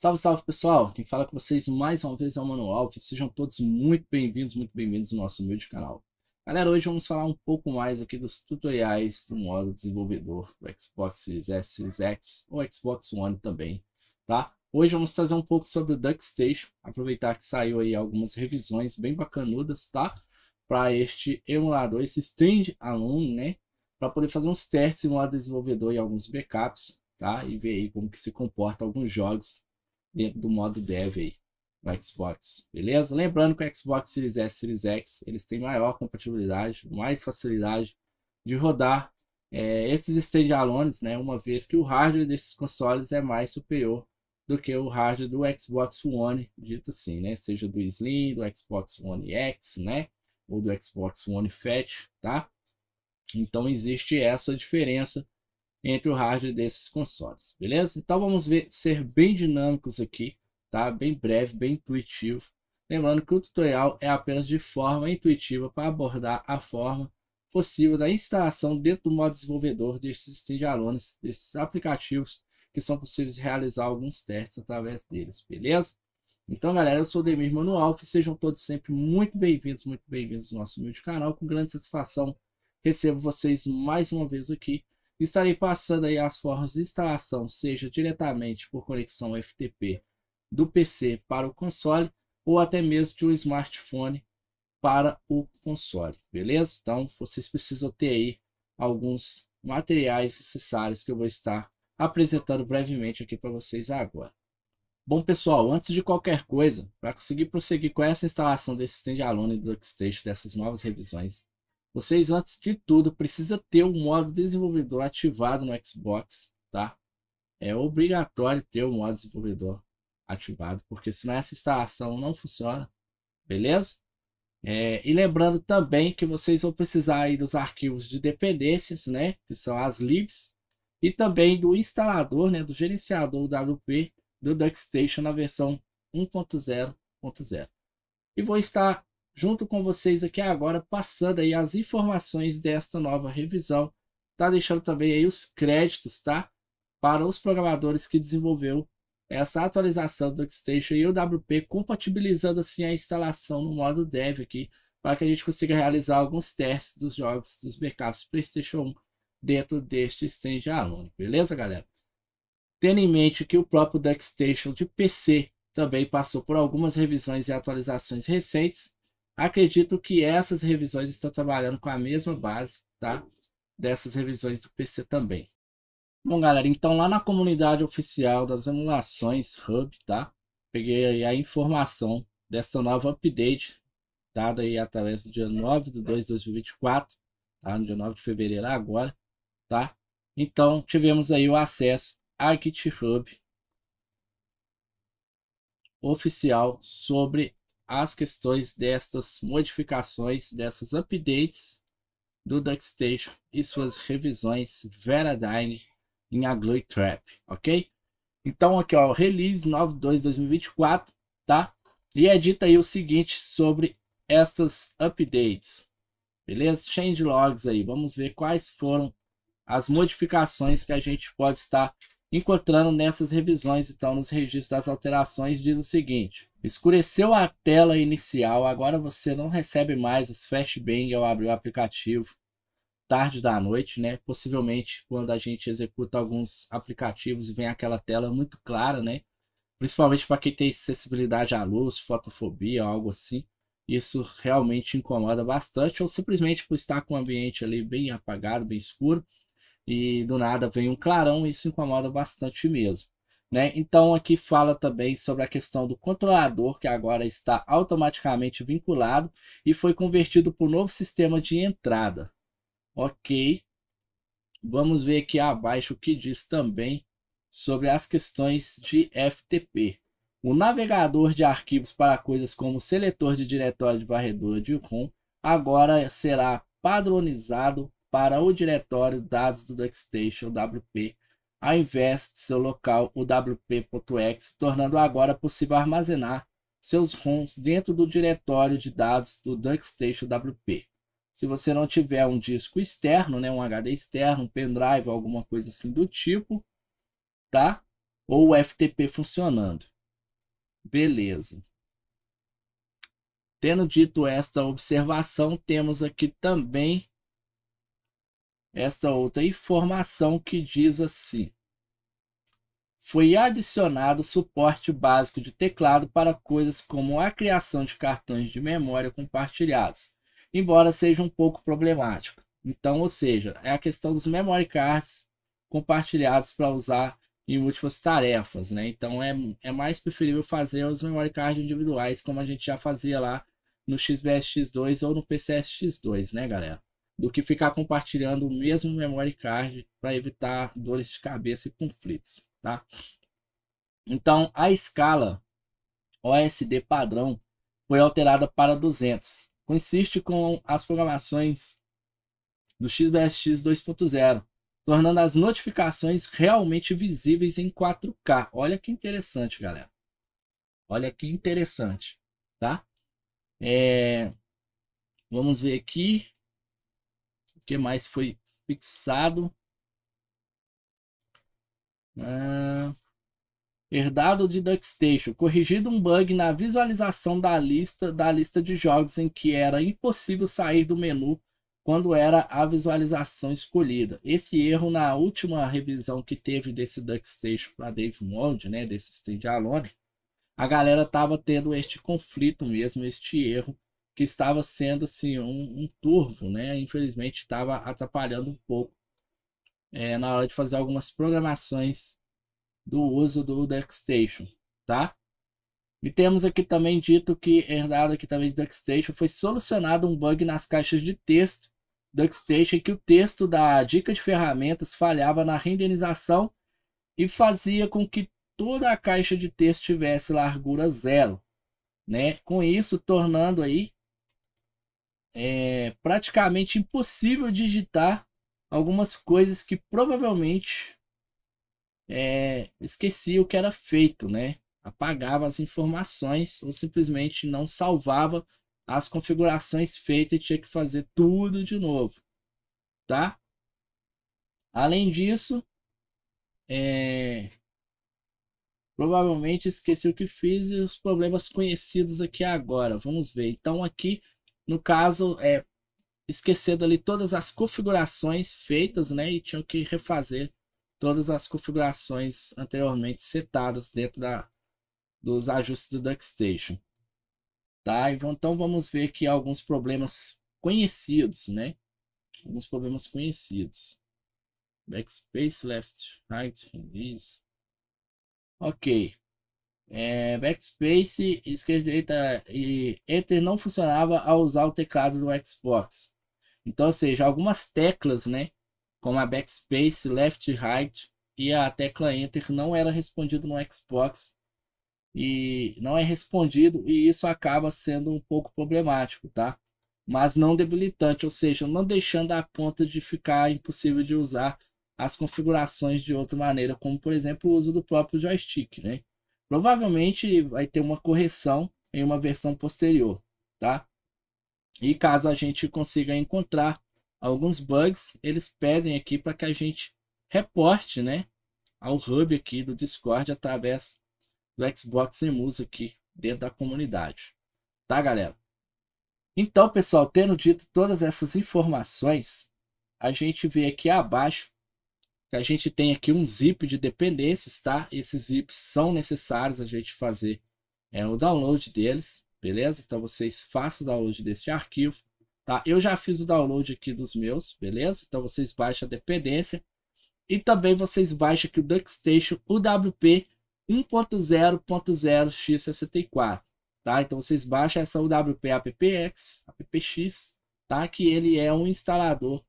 Salve, salve pessoal! Quem fala com vocês mais uma vez é o Mano Alves. Sejam todos muito bem-vindos, muito bem-vindos ao nosso humilde canal. Galera, hoje vamos falar um pouco mais aqui dos tutoriais do modo desenvolvedor do Xbox Series S, Series X ou Xbox One também, tá? Hoje vamos trazer um pouco sobre o DuckStation, aproveitar que saiu aí algumas revisões bem bacanudas, tá? Para este emulador, esse stand-alone, né? Para poder fazer uns testes no modo desenvolvedor e alguns backups, tá? E ver aí como que se comporta alguns jogos dentro do modo dev aí no Xbox, beleza? Lembrando que o Xbox Series S e Series X, eles têm maior compatibilidade, mais facilidade de rodar é, esses standalones, né? Uma vez que o hardware desses consoles é mais superior do que o hardware do Xbox One, dito assim, né? Seja do Slim, do Xbox One X, né? Ou do Xbox One Fat, tá? Então existe essa diferença entre o hardware desses consoles, beleza? Então vamos ver, ser bem dinâmicos aqui, tá? Bem breve, bem intuitivo. Lembrando que o tutorial é apenas de forma intuitiva para abordar a forma possível da instalação dentro do modo desenvolvedor desses standalones, desses aplicativos que são possíveis realizar alguns testes através deles, beleza? Então, galera, eu sou o Demir Manual, sejam todos sempre muito bem-vindos, muito bem-vindos ao nosso humilde canal, com grande satisfação recebo vocês mais uma vez aqui Estarei passando aí as formas de instalação, seja diretamente por conexão FTP do PC para o console ou até mesmo de um smartphone para o console, beleza? Então vocês precisam ter aí alguns materiais necessários que eu vou estar apresentando brevemente aqui para vocês agora. Bom pessoal, antes de qualquer coisa, para conseguir prosseguir com essa instalação desse stand-alone do workstation dessas novas revisões, vocês, antes de tudo, precisa ter o modo desenvolvedor ativado no Xbox, tá? É obrigatório ter o modo desenvolvedor ativado, porque senão essa instalação não funciona, beleza? É, e lembrando também que vocês vão precisar aí dos arquivos de dependências, né? Que são as libs. E também do instalador, né? Do gerenciador WP do DuckStation na versão 1.0.0. E vou estar junto com vocês aqui agora, passando aí as informações desta nova revisão. Tá deixando também aí os créditos, tá? Para os programadores que desenvolveu essa atualização do Workstation e o WP, compatibilizando assim a instalação no modo dev aqui, para que a gente consiga realizar alguns testes dos jogos dos backups PlayStation 1 dentro deste Stage Alone, beleza, galera? Tendo em mente que o próprio Duckstation de PC também passou por algumas revisões e atualizações recentes, Acredito que essas revisões estão trabalhando com a mesma base, tá? Dessas revisões do PC também. Bom, galera, então lá na comunidade oficial das emulações Hub, tá? Peguei aí a informação dessa nova update, dada aí através do dia 9 de 2 de 2024, tá? No dia 9 de fevereiro agora, tá? Então, tivemos aí o acesso a GitHub oficial sobre as questões destas modificações, dessas updates do DuckStation e suas revisões Veradine em a Glue Trap, ok? Então aqui ó, release 92/2024, tá? E é dito aí o seguinte sobre estas updates, beleza? Change logs aí, vamos ver quais foram as modificações que a gente pode estar encontrando nessas revisões. Então nos registros das alterações diz o seguinte: Escureceu a tela inicial, agora você não recebe mais as flashbang ao abrir o aplicativo tarde da noite, né? Possivelmente quando a gente executa alguns aplicativos e vem aquela tela muito clara, né? Principalmente para quem tem sensibilidade à luz, fotofobia, algo assim. Isso realmente incomoda bastante, ou simplesmente por estar com o ambiente ali bem apagado, bem escuro, e do nada vem um clarão, isso incomoda bastante mesmo. Né? Então aqui fala também sobre a questão do controlador, que agora está automaticamente vinculado e foi convertido para o novo sistema de entrada. Ok. Vamos ver aqui abaixo o que diz também sobre as questões de FTP. O navegador de arquivos para coisas como seletor de diretório de varredura de ROM agora será padronizado para o diretório dados do DuckStation WP ao invés de seu local UWP.exe, tornando agora possível armazenar seus ROMs dentro do diretório de dados do DuckStation WP. Se você não tiver um disco externo, né, um HD externo, um pendrive, alguma coisa assim do tipo, tá? Ou o FTP funcionando. Beleza. Tendo dito esta observação, temos aqui também esta outra informação que diz assim. Foi adicionado suporte básico de teclado para coisas como a criação de cartões de memória compartilhados, embora seja um pouco problemático. Então, ou seja, é a questão dos memory cards compartilhados para usar em múltiplas tarefas, né? Então é, é mais preferível fazer os memory cards individuais, como a gente já fazia lá no XBSX2 ou no PCSX2, né, galera? do que ficar compartilhando o mesmo memory card para evitar dores de cabeça e conflitos, tá? Então, a escala OSD padrão foi alterada para 200. Consiste com as programações do XBSX 2.0, tornando as notificações realmente visíveis em 4K. Olha que interessante, galera. Olha que interessante, tá? É... Vamos ver aqui que mais foi fixado? Ah, herdado de DuckStation. Corrigido um bug na visualização da lista, da lista de jogos em que era impossível sair do menu quando era a visualização escolhida. Esse erro na última revisão que teve desse DuckStation para Dave Mold, né, desse Stage Alone, a galera tava tendo este conflito mesmo, este erro que estava sendo assim um, um turvo, né? Infelizmente estava atrapalhando um pouco é, na hora de fazer algumas programações do uso do DuckStation, tá? E temos aqui também dito que, herdado aqui também de DuckStation, foi solucionado um bug nas caixas de texto DuckStation que o texto da dica de ferramentas falhava na renderização e fazia com que toda a caixa de texto tivesse largura zero, né? Com isso tornando aí é praticamente impossível digitar algumas coisas que provavelmente é, esquecia o que era feito, né? Apagava as informações ou simplesmente não salvava as configurações feitas e tinha que fazer tudo de novo, tá? Além disso, é, provavelmente esqueci o que fiz e os problemas conhecidos aqui agora. Vamos ver. Então aqui no caso, é, esquecendo ali todas as configurações feitas, né? E tinham que refazer todas as configurações anteriormente setadas dentro da, dos ajustes do DuckStation. Tá? Então, então vamos ver aqui alguns problemas conhecidos, né? Alguns problemas conhecidos. Backspace, left, right, release. Ok. É, backspace, esquerda direita e Enter não funcionava ao usar o teclado do Xbox. Então, ou seja, algumas teclas, né? Como a Backspace, Left, Right e a tecla Enter não era respondido no Xbox e não é respondido e isso acaba sendo um pouco problemático, tá? Mas não debilitante, ou seja, não deixando a ponto de ficar impossível de usar as configurações de outra maneira, como por exemplo o uso do próprio joystick, né? Provavelmente vai ter uma correção em uma versão posterior, tá? E caso a gente consiga encontrar alguns bugs, eles pedem aqui para que a gente reporte, né, ao hub aqui do Discord através do Xbox Emus aqui dentro da comunidade, tá, galera? Então, pessoal, tendo dito todas essas informações, a gente vê aqui abaixo que a gente tem aqui um zip de dependências, tá? Esses zips são necessários a gente fazer é, o download deles, beleza? Então vocês façam o download deste arquivo, tá? Eu já fiz o download aqui dos meus, beleza? Então vocês baixam a dependência e também vocês baixam aqui o DuckStation UWP 1.0.0x64, tá? Então vocês baixam essa UWP AppX, AppX, tá? Que ele é um instalador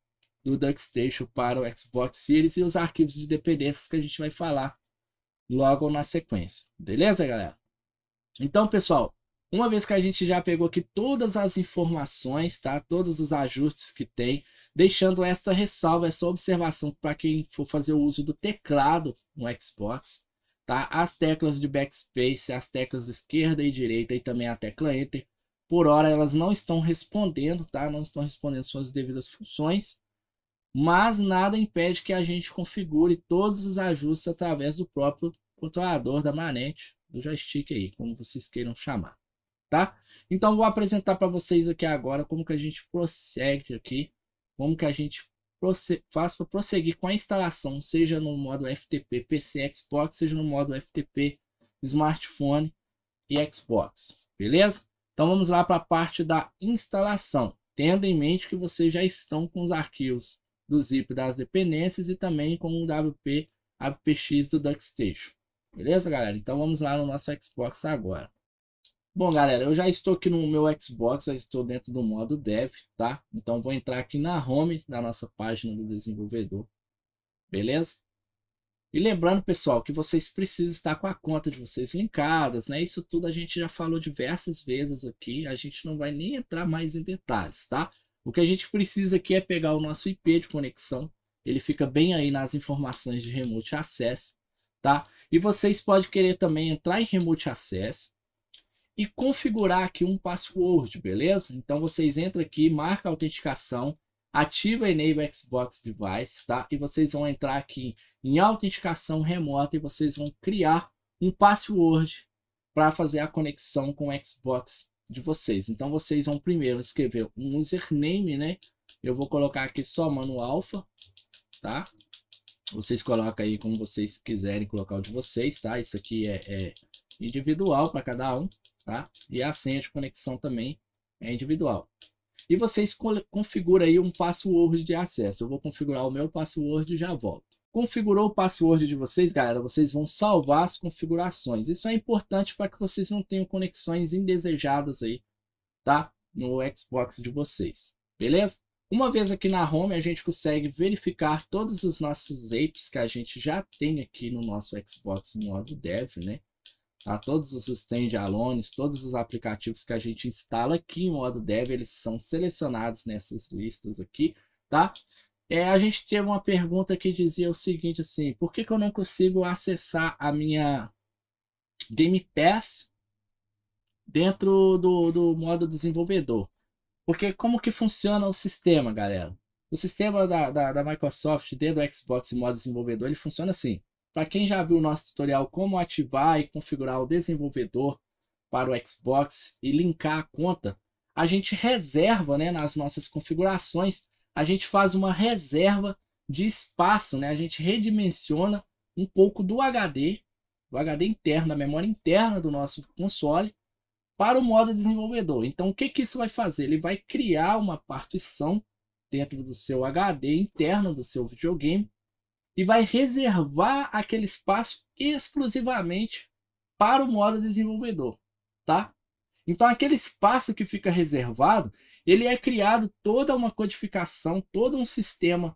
do DuckStation para o Xbox Series e os arquivos de dependências que a gente vai falar logo na sequência. Beleza, galera? Então, pessoal, uma vez que a gente já pegou aqui todas as informações, tá? Todos os ajustes que tem, deixando esta ressalva, essa observação para quem for fazer o uso do teclado no Xbox, tá? As teclas de backspace, as teclas esquerda e direita e também a tecla enter, por hora elas não estão respondendo, tá? Não estão respondendo suas devidas funções mas nada impede que a gente configure todos os ajustes através do próprio controlador da manete, do joystick aí, como vocês queiram chamar, tá? Então vou apresentar para vocês aqui agora como que a gente prossegue aqui, como que a gente faz para prosseguir com a instalação, seja no modo FTP PC Xbox, seja no modo FTP smartphone e Xbox, beleza? Então vamos lá para a parte da instalação, tendo em mente que vocês já estão com os arquivos do zip das dependências e também com o WP APX do DuckStation. Beleza, galera? Então vamos lá no nosso Xbox agora. Bom, galera, eu já estou aqui no meu Xbox, já estou dentro do modo Dev, tá? Então vou entrar aqui na Home da nossa página do desenvolvedor, beleza? E lembrando, pessoal, que vocês precisam estar com a conta de vocês linkadas, né? Isso tudo a gente já falou diversas vezes aqui, a gente não vai nem entrar mais em detalhes, tá? O que a gente precisa aqui é pegar o nosso IP de conexão, ele fica bem aí nas informações de Remote Access, tá? E vocês podem querer também entrar em Remote Access e configurar aqui um password, beleza? Então vocês entram aqui, marca a autenticação, ativa Enable Xbox Device, tá? E vocês vão entrar aqui em autenticação remota e vocês vão criar um password para fazer a conexão com o Xbox de vocês. Então vocês vão primeiro escrever um username, né? Eu vou colocar aqui só mano Alfa, tá? Vocês colocam aí como vocês quiserem colocar o de vocês, tá? Isso aqui é, é individual para cada um, tá? E a senha de conexão também é individual. E vocês configuram aí um password de acesso. Eu vou configurar o meu password e já volto. Configurou o password de vocês, galera, vocês vão salvar as configurações. Isso é importante para que vocês não tenham conexões indesejadas aí, tá? No Xbox de vocês, beleza? Uma vez aqui na Home, a gente consegue verificar todas as nossas apps que a gente já tem aqui no nosso Xbox modo dev, né? Tá? Todos os standalones, todos os aplicativos que a gente instala aqui em modo dev, eles são selecionados nessas listas aqui, tá? É, a gente teve uma pergunta que dizia o seguinte assim, por que, que eu não consigo acessar a minha Game Pass dentro do, do modo desenvolvedor? Porque como que funciona o sistema, galera? O sistema da, da, da Microsoft dentro do Xbox modo desenvolvedor, ele funciona assim. Para quem já viu o nosso tutorial como ativar e configurar o desenvolvedor para o Xbox e linkar a conta, a gente reserva né, nas nossas configurações a gente faz uma reserva de espaço, né? A gente redimensiona um pouco do HD, do HD interno, da memória interna do nosso console, para o modo desenvolvedor. Então, o que, que isso vai fazer? Ele vai criar uma partição dentro do seu HD interno do seu videogame e vai reservar aquele espaço exclusivamente para o modo desenvolvedor, tá? Então, aquele espaço que fica reservado, ele é criado toda uma codificação, todo um sistema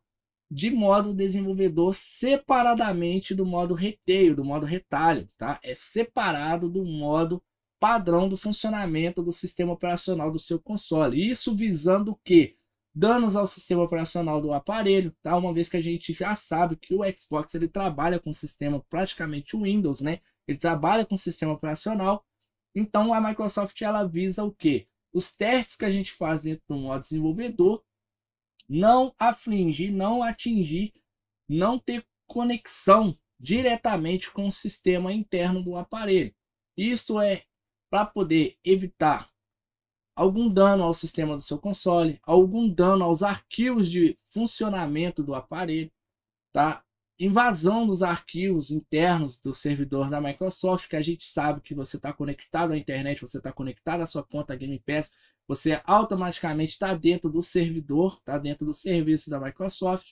de modo desenvolvedor separadamente do modo reteio, do modo retalho, tá? É separado do modo padrão do funcionamento do sistema operacional do seu console. Isso visando o quê? Danos ao sistema operacional do aparelho, tá? Uma vez que a gente já sabe que o Xbox ele trabalha com o sistema praticamente Windows, né? Ele trabalha com o sistema operacional. Então a Microsoft ela visa o quê? os testes que a gente faz dentro do modo desenvolvedor não afligir, não atingir, não ter conexão diretamente com o sistema interno do aparelho. Isto é para poder evitar algum dano ao sistema do seu console, algum dano aos arquivos de funcionamento do aparelho, tá? invasão dos arquivos internos do servidor da Microsoft, que a gente sabe que você está conectado à internet, você está conectado à sua conta Game Pass, você automaticamente está dentro do servidor, está dentro do serviço da Microsoft.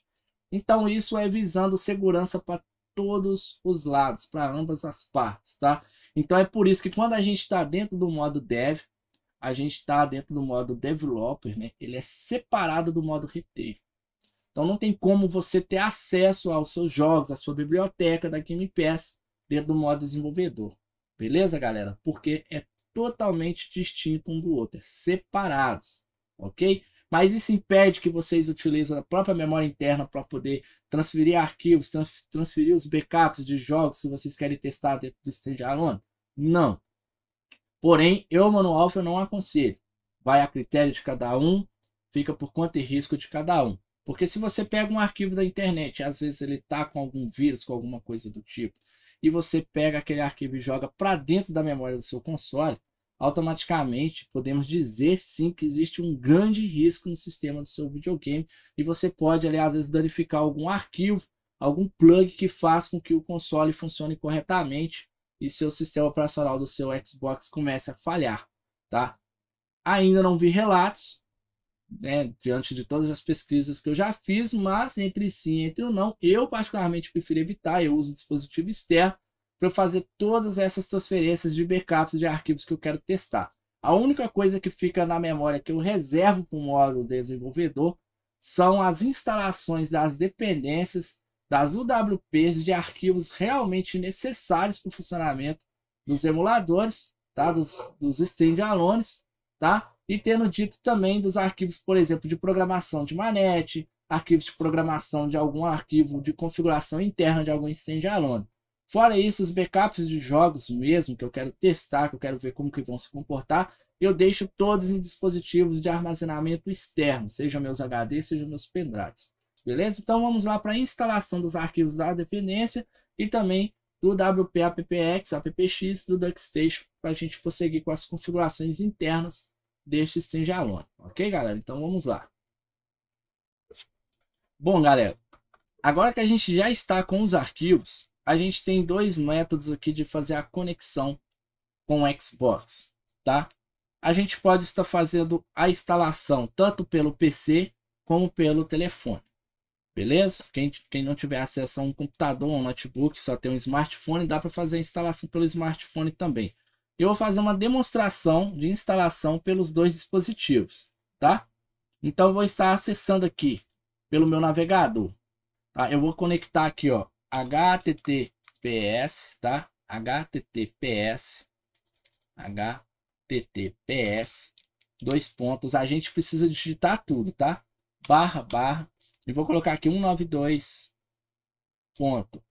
Então isso é visando segurança para todos os lados, para ambas as partes, tá? Então é por isso que quando a gente está dentro do modo dev, a gente está dentro do modo developer, né? Ele é separado do modo retail. Então não tem como você ter acesso aos seus jogos, à sua biblioteca da Game Pass dentro do modo desenvolvedor. Beleza, galera? Porque é totalmente distinto um do outro, é separados, ok? Mas isso impede que vocês utilizem a própria memória interna para poder transferir arquivos, trans transferir os backups de jogos que vocês querem testar dentro do standalone? Não. Porém, eu, manual, eu não aconselho. Vai a critério de cada um, fica por conta e risco de cada um. Porque se você pega um arquivo da internet, às vezes ele tá com algum vírus, com alguma coisa do tipo, e você pega aquele arquivo e joga para dentro da memória do seu console, automaticamente podemos dizer sim que existe um grande risco no sistema do seu videogame e você pode, ali, às vezes, danificar algum arquivo, algum plug que faz com que o console funcione corretamente e seu sistema operacional do seu Xbox comece a falhar, tá? Ainda não vi relatos, né, diante de todas as pesquisas que eu já fiz, mas entre sim e entre o não, eu particularmente prefiro evitar, eu uso dispositivo externo para fazer todas essas transferências de backups de arquivos que eu quero testar. A única coisa que fica na memória que eu reservo para o módulo desenvolvedor são as instalações das dependências das UWPs de arquivos realmente necessários para o funcionamento dos emuladores, tá? dos, dos standalones, tá? E tendo dito também dos arquivos, por exemplo, de programação de manete, arquivos de programação de algum arquivo de configuração interna de algum Jalone. Fora isso, os backups de jogos mesmo, que eu quero testar, que eu quero ver como que vão se comportar, eu deixo todos em dispositivos de armazenamento externo, seja meus HD, seja meus pendrives. Beleza? Então vamos lá para a instalação dos arquivos da dependência e também do WPAPPX, appx APPX, do DuckStation, para a gente prosseguir com as configurações internas deste sinjalone. Ok, galera? Então vamos lá. Bom, galera, agora que a gente já está com os arquivos, a gente tem dois métodos aqui de fazer a conexão com o Xbox, tá? A gente pode estar fazendo a instalação tanto pelo PC como pelo telefone, beleza? Quem, quem não tiver acesso a um computador, um notebook, só tem um smartphone, dá para fazer a instalação pelo smartphone também eu vou fazer uma demonstração de instalação pelos dois dispositivos, tá? Então eu vou estar acessando aqui pelo meu navegador, tá? Eu vou conectar aqui, ó, https, tá? https https dois pontos, a gente precisa digitar tudo, tá? Barra, barra, e vou colocar aqui 192 ponto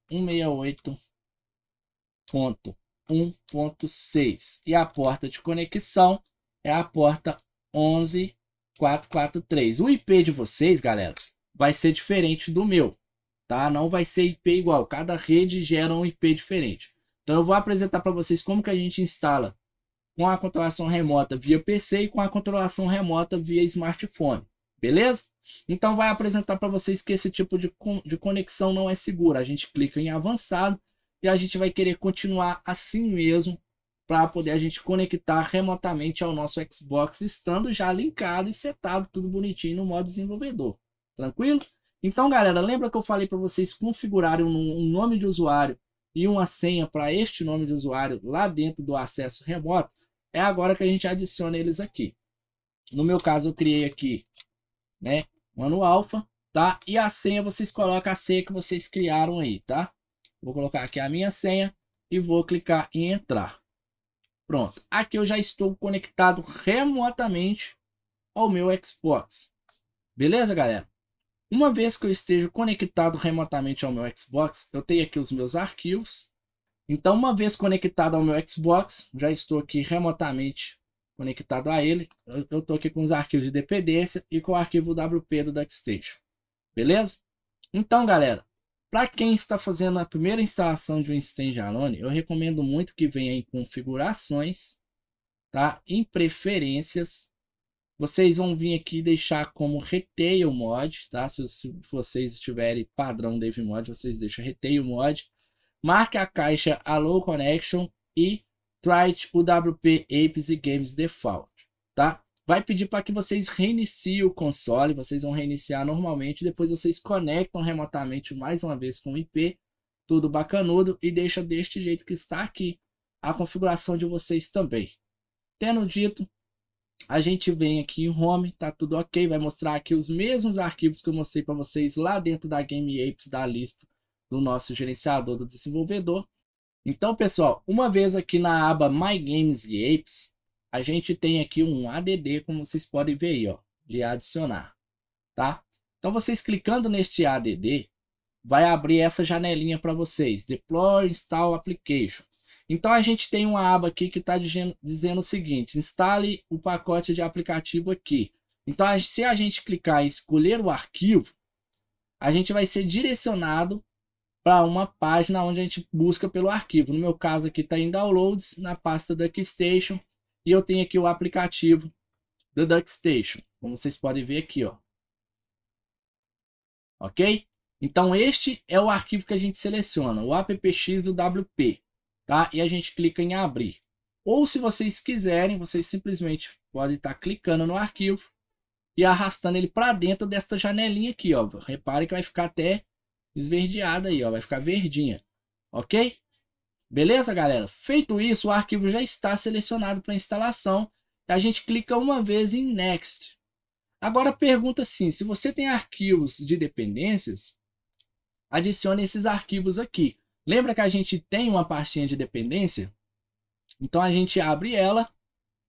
ponto 1.6. E a porta de conexão é a porta 11443. O IP de vocês, galera, vai ser diferente do meu, tá? Não vai ser IP igual, cada rede gera um IP diferente. Então eu vou apresentar para vocês como que a gente instala com a controlação remota via PC e com a controlação remota via smartphone, beleza? Então vai apresentar para vocês que esse tipo de, de conexão não é segura. A gente clica em avançado e a gente vai querer continuar assim mesmo para poder a gente conectar remotamente ao nosso Xbox, estando já linkado e setado tudo bonitinho no modo desenvolvedor. Tranquilo? Então, galera, lembra que eu falei para vocês configurarem um nome de usuário e uma senha para este nome de usuário lá dentro do acesso remoto? É agora que a gente adiciona eles aqui. No meu caso, eu criei aqui, né, manual alfa, tá? E a senha vocês colocam a senha que vocês criaram aí, tá? Vou colocar aqui a minha senha e vou clicar em entrar. Pronto. Aqui eu já estou conectado remotamente ao meu Xbox. Beleza, galera? Uma vez que eu esteja conectado remotamente ao meu Xbox, eu tenho aqui os meus arquivos. Então, uma vez conectado ao meu Xbox, já estou aqui remotamente conectado a ele. Eu estou aqui com os arquivos de dependência e com o arquivo WP do Duckstation. Beleza? Então, galera, para quem está fazendo a primeira instalação de um Stenjarone, eu recomendo muito que venha em configurações, tá? em preferências. Vocês vão vir aqui deixar como Retail Mod, tá? Se, se vocês tiverem padrão Dev vocês deixam Retail Mod. Marque a caixa Allow Connection e Try UWP Apes e Games Default, tá? vai pedir para que vocês reiniciem o console, vocês vão reiniciar normalmente, depois vocês conectam remotamente mais uma vez com o IP, tudo bacanudo, e deixa deste jeito que está aqui a configuração de vocês também. Tendo dito, a gente vem aqui em Home, tá tudo ok, vai mostrar aqui os mesmos arquivos que eu mostrei para vocês lá dentro da Game Apes da lista do nosso gerenciador do desenvolvedor. Então, pessoal, uma vez aqui na aba My Games e Apes, a gente tem aqui um ADD, como vocês podem ver aí, ó, de adicionar, tá? Então, vocês clicando neste ADD, vai abrir essa janelinha para vocês, Deploy Install Application. Então, a gente tem uma aba aqui que está dizendo o seguinte, instale o pacote de aplicativo aqui. Então, se a gente clicar em escolher o arquivo, a gente vai ser direcionado para uma página onde a gente busca pelo arquivo. No meu caso aqui está em Downloads, na pasta da Station e eu tenho aqui o aplicativo do DuckStation, como vocês podem ver aqui, ó. Ok? Então, este é o arquivo que a gente seleciona, o appx e o wp, tá? E a gente clica em abrir. Ou, se vocês quiserem, vocês simplesmente podem estar clicando no arquivo e arrastando ele para dentro desta janelinha aqui, ó. Repare que vai ficar até esverdeada aí, ó. Vai ficar verdinha, ok? Beleza, galera? Feito isso, o arquivo já está selecionado para instalação. A gente clica uma vez em Next. Agora pergunta assim, se você tem arquivos de dependências, adicione esses arquivos aqui. Lembra que a gente tem uma pastinha de dependência? Então a gente abre ela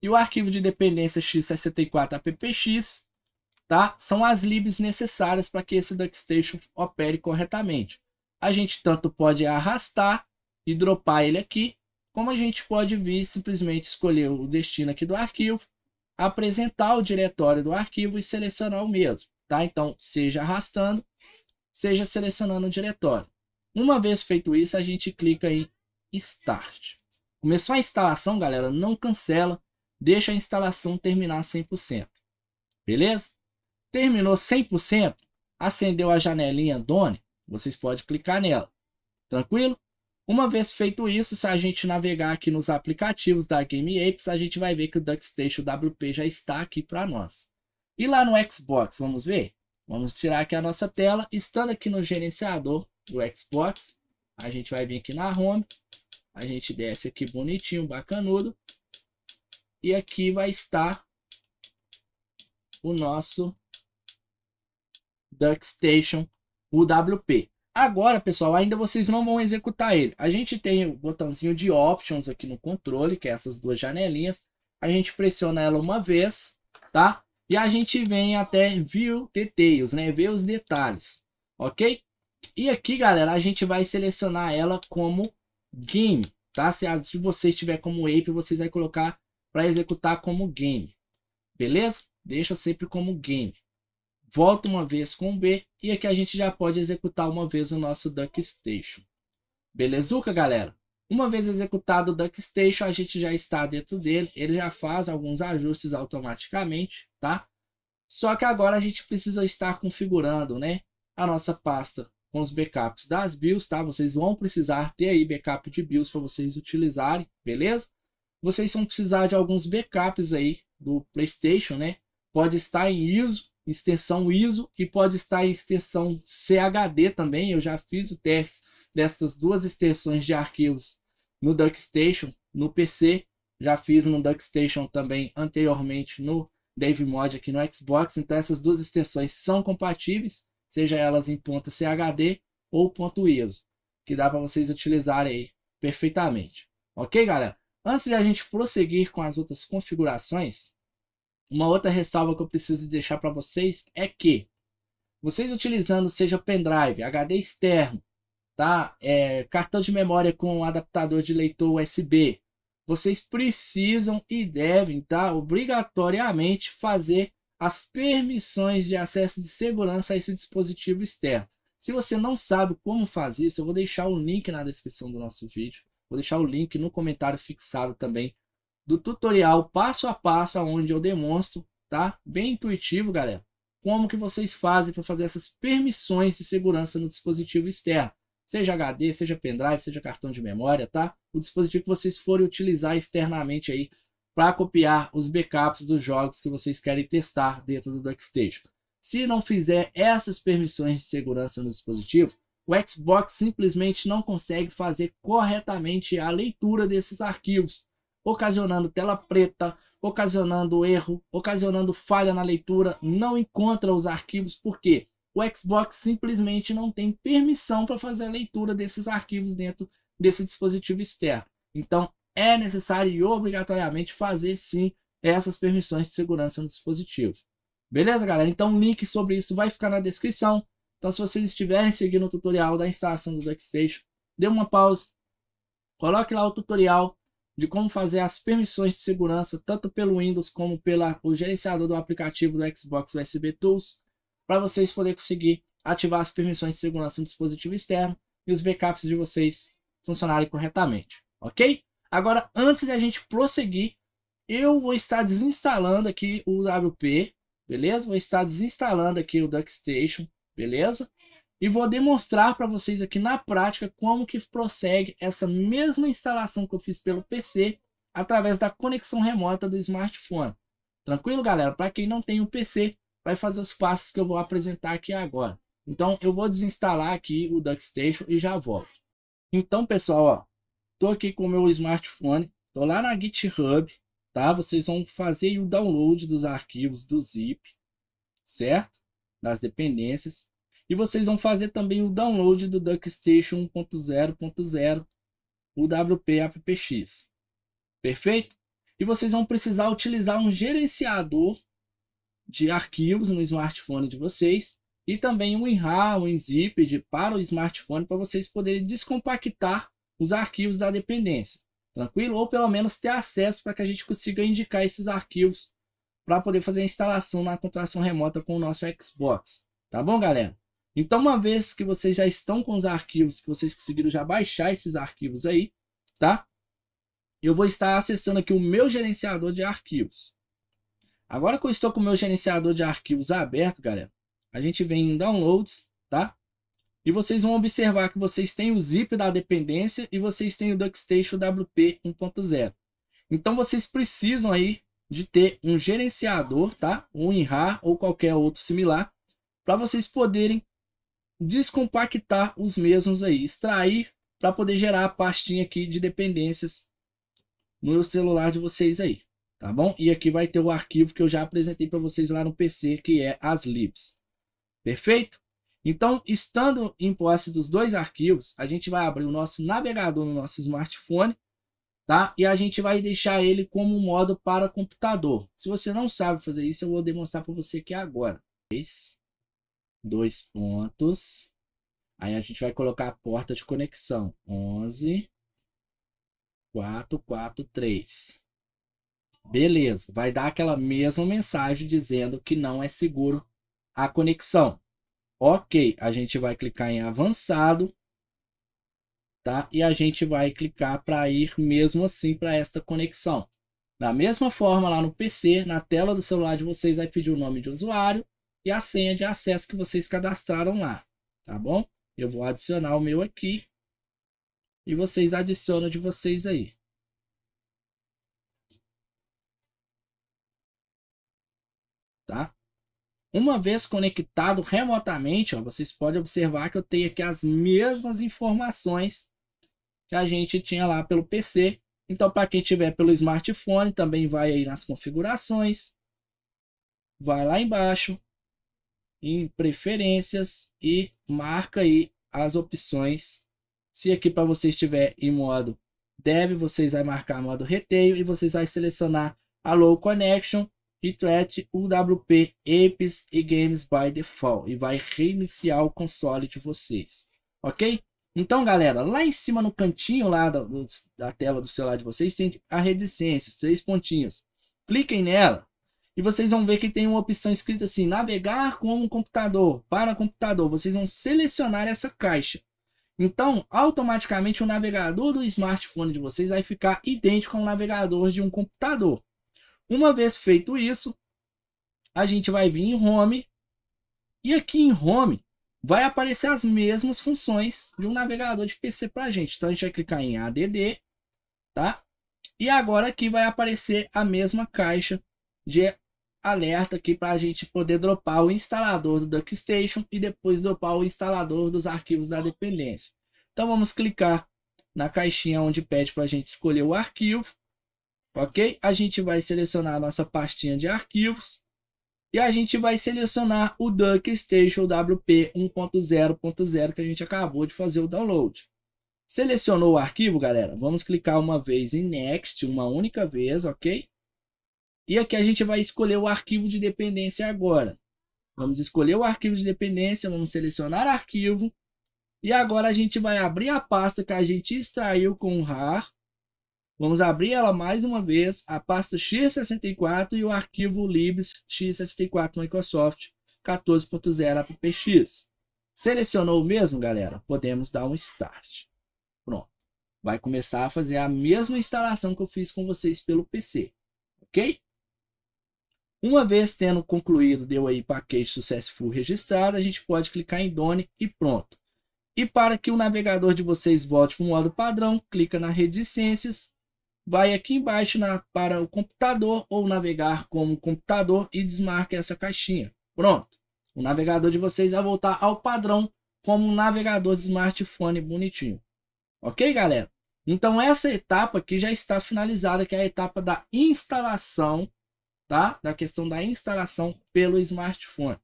e o arquivo de dependência x64appx tá? são as libs necessárias para que esse DuckStation opere corretamente. A gente tanto pode arrastar e dropar ele aqui, como a gente pode vir simplesmente escolher o destino aqui do arquivo, apresentar o diretório do arquivo e selecionar o mesmo. Tá? Então, seja arrastando, seja selecionando o diretório. Uma vez feito isso, a gente clica em Start. Começou a instalação, galera, não cancela, deixa a instalação terminar 100%. Beleza? Terminou 100%, acendeu a janelinha Done, vocês podem clicar nela. Tranquilo? Uma vez feito isso, se a gente navegar aqui nos aplicativos da Game Apes, a gente vai ver que o DuckStation WP já está aqui para nós. E lá no Xbox, vamos ver? Vamos tirar aqui a nossa tela. Estando aqui no gerenciador do Xbox, a gente vai vir aqui na Home. A gente desce aqui bonitinho, bacanudo. E aqui vai estar o nosso DuckStation UWP. Agora, pessoal, ainda vocês não vão executar ele. A gente tem o botãozinho de options aqui no controle, que é essas duas janelinhas. A gente pressiona ela uma vez, tá? E a gente vem até View Details, né? Ver os detalhes, ok? E aqui, galera, a gente vai selecionar ela como Game, tá? Se, você estiver como Ape, vocês vai colocar para executar como Game, beleza? Deixa sempre como Game volta uma vez com B e aqui a gente já pode executar uma vez o nosso duck station. Belezuca, galera? Uma vez executado o duck station, a gente já está dentro dele, ele já faz alguns ajustes automaticamente, tá? Só que agora a gente precisa estar configurando, né, a nossa pasta com os backups das builds, tá? Vocês vão precisar ter aí backup de builds para vocês utilizarem, beleza? Vocês vão precisar de alguns backups aí do PlayStation, né? Pode estar em ISO extensão ISO e pode estar em extensão CHD também. Eu já fiz o teste dessas duas extensões de arquivos no DuckStation, no PC. Já fiz no DuckStation também anteriormente no DaveMod aqui no Xbox. Então essas duas extensões são compatíveis, seja elas em .chd ou .iso, que dá para vocês utilizarem aí perfeitamente. Ok, galera? Antes de a gente prosseguir com as outras configurações, uma outra ressalva que eu preciso deixar para vocês é que vocês utilizando seja pendrive, HD externo, tá? É, cartão de memória com adaptador de leitor USB, vocês precisam e devem, tá? Obrigatoriamente fazer as permissões de acesso de segurança a esse dispositivo externo. Se você não sabe como fazer isso, eu vou deixar o link na descrição do nosso vídeo. Vou deixar o link no comentário fixado também do tutorial passo a passo, onde eu demonstro, tá? Bem intuitivo, galera, como que vocês fazem para fazer essas permissões de segurança no dispositivo externo. Seja HD, seja pendrive, seja cartão de memória, tá? O dispositivo que vocês forem utilizar externamente aí para copiar os backups dos jogos que vocês querem testar dentro do DuckStation. Se não fizer essas permissões de segurança no dispositivo, o Xbox simplesmente não consegue fazer corretamente a leitura desses arquivos ocasionando tela preta, ocasionando erro, ocasionando falha na leitura, não encontra os arquivos porque o Xbox simplesmente não tem permissão para fazer a leitura desses arquivos dentro desse dispositivo externo. Então é necessário e obrigatoriamente fazer sim essas permissões de segurança no dispositivo. Beleza, galera? Então o link sobre isso vai ficar na descrição. Então se vocês estiverem seguindo o tutorial da instalação do DuckStation, dê uma pausa, coloque lá o tutorial, de como fazer as permissões de segurança tanto pelo Windows como pelo gerenciador do aplicativo do Xbox USB Tools para vocês poderem conseguir ativar as permissões de segurança no dispositivo externo e os backups de vocês funcionarem corretamente, ok? Agora, antes de a gente prosseguir, eu vou estar desinstalando aqui o WP, beleza? Vou estar desinstalando aqui o DuckStation, beleza? e vou demonstrar para vocês aqui na prática como que prossegue essa mesma instalação que eu fiz pelo PC através da conexão remota do smartphone. Tranquilo, galera? Para quem não tem um PC, vai fazer os passos que eu vou apresentar aqui agora. Então, eu vou desinstalar aqui o DuckStation e já volto. Então, pessoal, ó, tô aqui com o meu smartphone, tô lá na GitHub, tá? Vocês vão fazer o download dos arquivos do zip, certo? Das dependências. E vocês vão fazer também o download do DuckStation 1.0.0, o WP-AppX. Perfeito? E vocês vão precisar utilizar um gerenciador de arquivos no smartphone de vocês e também um WinRAR, um zip para o smartphone para vocês poderem descompactar os arquivos da dependência. Tranquilo? Ou pelo menos ter acesso para que a gente consiga indicar esses arquivos para poder fazer a instalação na controlação remota com o nosso Xbox. Tá bom, galera? Então, uma vez que vocês já estão com os arquivos, que vocês conseguiram já baixar esses arquivos aí, tá? Eu vou estar acessando aqui o meu gerenciador de arquivos. Agora que eu estou com o meu gerenciador de arquivos aberto, galera, a gente vem em Downloads, tá? E vocês vão observar que vocês têm o zip da dependência e vocês têm o DuckStation WP 1.0. Então vocês precisam aí de ter um gerenciador, tá? Um WinRAR ou qualquer outro similar, para vocês poderem descompactar os mesmos aí, extrair para poder gerar a pastinha aqui de dependências no celular de vocês aí, tá bom? E aqui vai ter o arquivo que eu já apresentei para vocês lá no PC, que é as libs. Perfeito? Então, estando em posse dos dois arquivos, a gente vai abrir o nosso navegador no nosso smartphone, tá? E a gente vai deixar ele como modo para computador. Se você não sabe fazer isso, eu vou demonstrar para você aqui agora. Esse dois pontos. Aí a gente vai colocar a porta de conexão. 11, 4, 4, 3. Beleza, vai dar aquela mesma mensagem dizendo que não é seguro a conexão. Ok, a gente vai clicar em avançado, tá? E a gente vai clicar para ir mesmo assim para esta conexão. Da mesma forma, lá no PC, na tela do celular de vocês, vai pedir o nome de usuário, e a senha de acesso que vocês cadastraram lá, tá bom? Eu vou adicionar o meu aqui e vocês adicionam de vocês aí. Tá? Uma vez conectado remotamente, ó, vocês podem observar que eu tenho aqui as mesmas informações que a gente tinha lá pelo PC. Então, para quem tiver pelo smartphone, também vai aí nas configurações, vai lá embaixo, em preferências e marca aí as opções. Se aqui para você estiver em modo deve vocês vai marcar modo reteio e vocês vai selecionar a low connection e threat UWP apps e games by default e vai reiniciar o console de vocês, ok? Então, galera, lá em cima no cantinho lá da, da tela do celular de vocês tem a reticências, três pontinhos. Cliquem nela e vocês vão ver que tem uma opção escrita assim, navegar como um computador, para computador. Vocês vão selecionar essa caixa. Então, automaticamente o navegador do smartphone de vocês vai ficar idêntico ao navegador de um computador. Uma vez feito isso, a gente vai vir em Home. E aqui em Home, vai aparecer as mesmas funções de um navegador de PC para a gente. Então a gente vai clicar em ADD, tá? E agora aqui vai aparecer a mesma caixa de alerta aqui para a gente poder dropar o instalador do DuckStation e depois dropar o instalador dos arquivos da dependência. Então vamos clicar na caixinha onde pede para a gente escolher o arquivo, ok? A gente vai selecionar a nossa pastinha de arquivos e a gente vai selecionar o DuckStation WP 1.0.0 que a gente acabou de fazer o download. Selecionou o arquivo, galera? Vamos clicar uma vez em Next, uma única vez, ok? E aqui a gente vai escolher o arquivo de dependência agora. Vamos escolher o arquivo de dependência, vamos selecionar arquivo. E agora a gente vai abrir a pasta que a gente extraiu com o RAR. Vamos abrir ela mais uma vez, a pasta x64 e o arquivo libs x64 Microsoft 14.0 appx. Selecionou o mesmo, galera? Podemos dar um start. Pronto. Vai começar a fazer a mesma instalação que eu fiz com vocês pelo PC. Ok? Uma vez tendo concluído, deu aí package successful registrado, a gente pode clicar em Done e pronto. E para que o navegador de vocês volte para o modo padrão, clica na reticências, vai aqui embaixo na, para o computador ou navegar como computador e desmarca essa caixinha. Pronto. O navegador de vocês vai voltar ao padrão como um navegador de smartphone bonitinho. Ok, galera? Então essa etapa aqui já está finalizada, que é a etapa da instalação tá? Da questão da instalação pelo smartphone.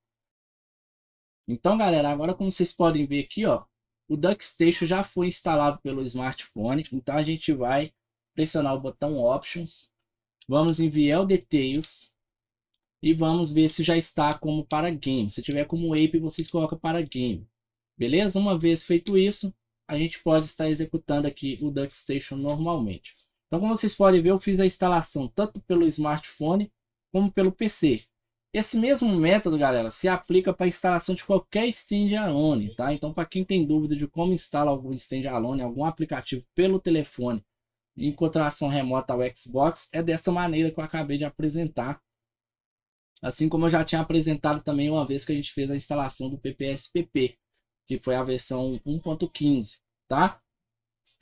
Então, galera, agora como vocês podem ver aqui, ó, o DuckStation já foi instalado pelo smartphone, então a gente vai pressionar o botão Options, vamos enviar o Details e vamos ver se já está como para game. Se tiver como app, vocês colocam para game. Beleza? Uma vez feito isso, a gente pode estar executando aqui o DuckStation normalmente. Então, como vocês podem ver, eu fiz a instalação tanto pelo smartphone como pelo PC. Esse mesmo método, galera, se aplica para instalação de qualquer standalone, tá? Então, para quem tem dúvida de como instala algum standalone, algum aplicativo pelo telefone em contração remota ao Xbox, é dessa maneira que eu acabei de apresentar. Assim como eu já tinha apresentado também uma vez que a gente fez a instalação do PPSPP, que foi a versão 1.15, tá?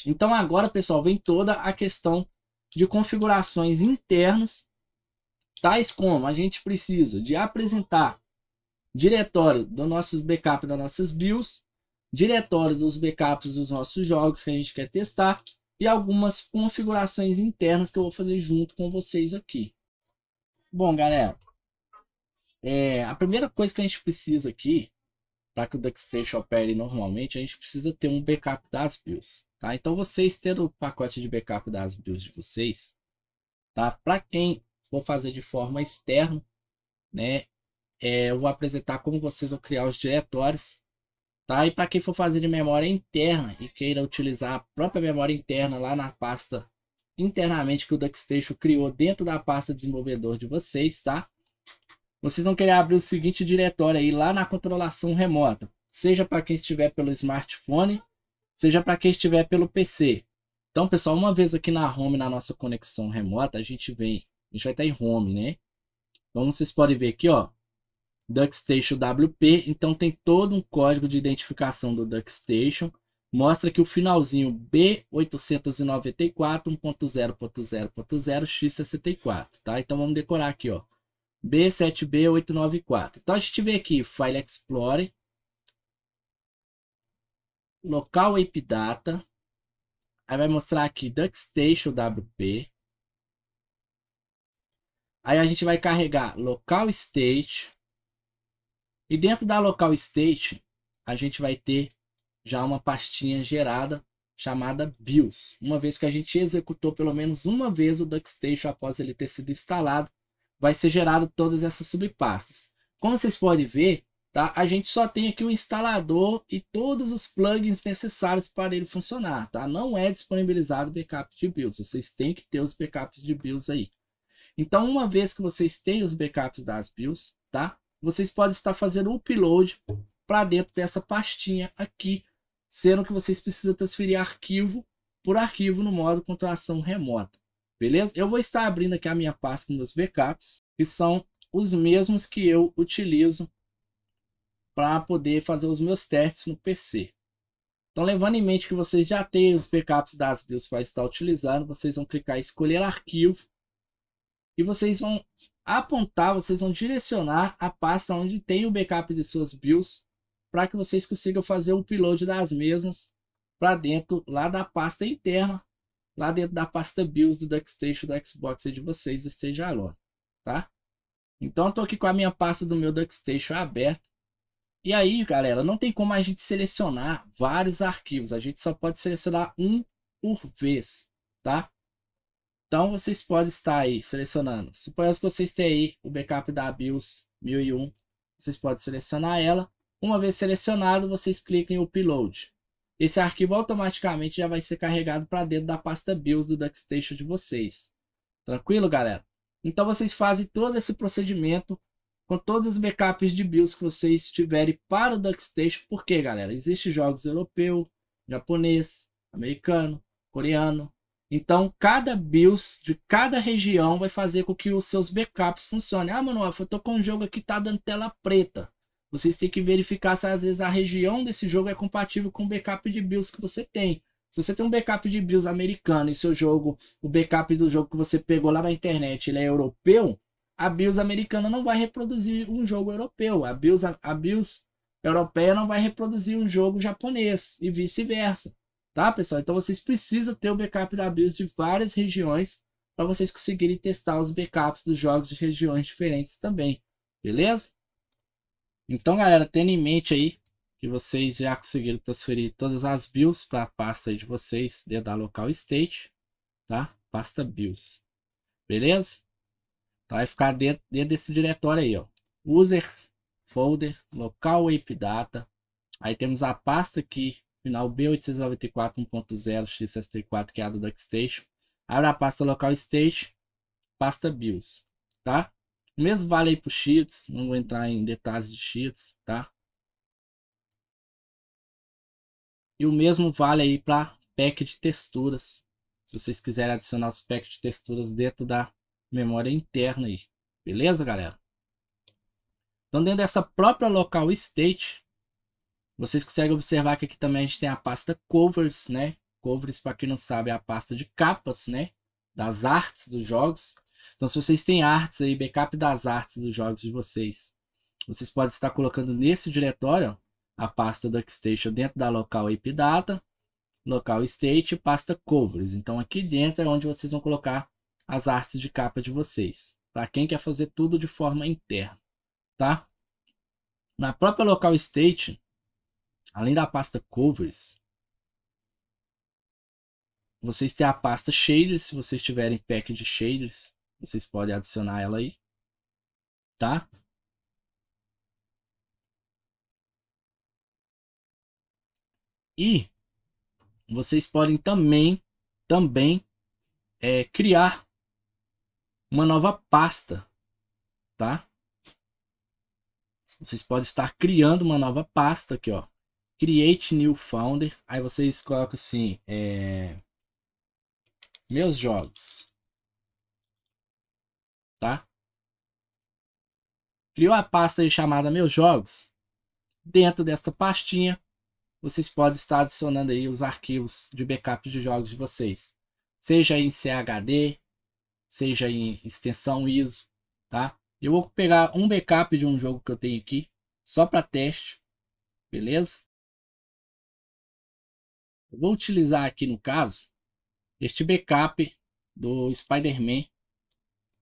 Então agora, pessoal, vem toda a questão de configurações internas tais como a gente precisa de apresentar diretório dos nossos backups das nossas builds, diretório dos backups dos nossos jogos que a gente quer testar e algumas configurações internas que eu vou fazer junto com vocês aqui. Bom, galera, é, a primeira coisa que a gente precisa aqui, para que o Duckstation opere normalmente, a gente precisa ter um backup das builds. Tá? Então, vocês terão o pacote de backup das builds de vocês, tá? para quem vou fazer de forma externa, né? É, eu vou apresentar como vocês vão criar os diretórios, tá? E para quem for fazer de memória interna e queira utilizar a própria memória interna lá na pasta internamente que o Duckstation criou dentro da pasta desenvolvedor de vocês, tá? Vocês vão querer abrir o seguinte diretório aí lá na controlação remota, seja para quem estiver pelo smartphone, seja para quem estiver pelo PC. Então, pessoal, uma vez aqui na home, na nossa conexão remota, a gente vem a gente vai estar em home, né? Então vocês podem ver aqui, ó. DuckStation WP. Então tem todo um código de identificação do DuckStation. Mostra que o finalzinho B894 1.0.0.0.x64, tá? Então vamos decorar aqui, ó. B7B894. Então a gente vê aqui File Explorer, local API data, aí vai mostrar aqui DuckStation WP, Aí a gente vai carregar local state. E dentro da local state, a gente vai ter já uma pastinha gerada chamada BIOS. Uma vez que a gente executou pelo menos uma vez o DuckStation após ele ter sido instalado, vai ser gerado todas essas subpastas. Como vocês podem ver, tá? a gente só tem aqui o instalador e todos os plugins necessários para ele funcionar. Tá? Não é disponibilizado backup de BIOS, vocês têm que ter os backups de BIOS aí. Então, uma vez que vocês têm os backups das builds, tá? Vocês podem estar fazendo o upload para dentro dessa pastinha aqui, sendo que vocês precisam transferir arquivo por arquivo no modo controlação remota, beleza? Eu vou estar abrindo aqui a minha pasta com meus backups, que são os mesmos que eu utilizo para poder fazer os meus testes no PC. Então, levando em mente que vocês já têm os backups das builds para estar utilizando, vocês vão clicar em escolher arquivo e vocês vão apontar, vocês vão direcionar a pasta onde tem o backup de suas bios para que vocês consigam fazer o upload das mesmas para dentro lá da pasta interna, lá dentro da pasta bios do DuckStation do Xbox e de vocês, esteja alone, tá? Então eu tô aqui com a minha pasta do meu DuckStation aberta. E aí, galera, não tem como a gente selecionar vários arquivos, a gente só pode selecionar um por vez, tá? Então vocês podem estar aí selecionando. Suponhamos que vocês têm aí o backup da BIOS 1001. Vocês podem selecionar ela. Uma vez selecionado, vocês clicam em Upload. Esse arquivo automaticamente já vai ser carregado para dentro da pasta BIOS do DuckStation de vocês. Tranquilo, galera? Então vocês fazem todo esse procedimento com todos os backups de BIOS que vocês tiverem para o DuckStation. Porque, galera, existem jogos europeu, japonês, americano, coreano, então, cada BIOS de cada região vai fazer com que os seus backups funcionem. Ah, Manuel, eu tô com um jogo aqui que tá dando tela preta. Vocês têm que verificar se às vezes a região desse jogo é compatível com o backup de BIOS que você tem. Se você tem um backup de BIOS americano e seu jogo, o backup do jogo que você pegou lá na internet, ele é europeu, a BIOS americana não vai reproduzir um jogo europeu. A BIOS, a BIOS europeia não vai reproduzir um jogo japonês e vice-versa. Tá, pessoal? Então vocês precisam ter o backup da BIOS de várias regiões para vocês conseguirem testar os backups dos jogos de regiões diferentes também. Beleza? Então, galera, tendo em mente aí que vocês já conseguiram transferir todas as BIOS para a pasta de vocês dentro da local state, tá? Pasta BIOS. Beleza? Então vai ficar dentro, dentro desse diretório aí, ó. User, folder, local data Aí temos a pasta que final B894 1.0 x64, que é a do DuckStation. Abre a pasta local stage pasta BIOS, tá? O mesmo vale aí pro Cheats, não vou entrar em detalhes de Cheats, tá? E o mesmo vale aí para pack de texturas. Se vocês quiserem adicionar os packs de texturas dentro da memória interna aí. Beleza, galera? Então, dentro dessa própria local state, vocês conseguem observar que aqui também a gente tem a pasta covers, né? Covers, para quem não sabe, é a pasta de capas, né? Das artes dos jogos. Então, se vocês têm artes aí, backup das artes dos jogos de vocês, vocês podem estar colocando nesse diretório a pasta do Duckstation dentro da local ipdata, local state, pasta covers. Então, aqui dentro é onde vocês vão colocar as artes de capa de vocês, para quem quer fazer tudo de forma interna, tá? Na própria local state, além da pasta covers, vocês têm a pasta shaders, se vocês tiverem pack de shaders, vocês podem adicionar ela aí, tá? E vocês podem também, também é, criar uma nova pasta, tá? Vocês podem estar criando uma nova pasta aqui, ó create new founder, aí vocês colocam assim, é, meus jogos, tá? Criou a pasta chamada meus jogos, dentro desta pastinha, vocês podem estar adicionando aí os arquivos de backup de jogos de vocês, seja em CHD, seja em extensão ISO, tá? Eu vou pegar um backup de um jogo que eu tenho aqui, só para teste, beleza? Eu vou utilizar aqui no caso este backup do Spider-Man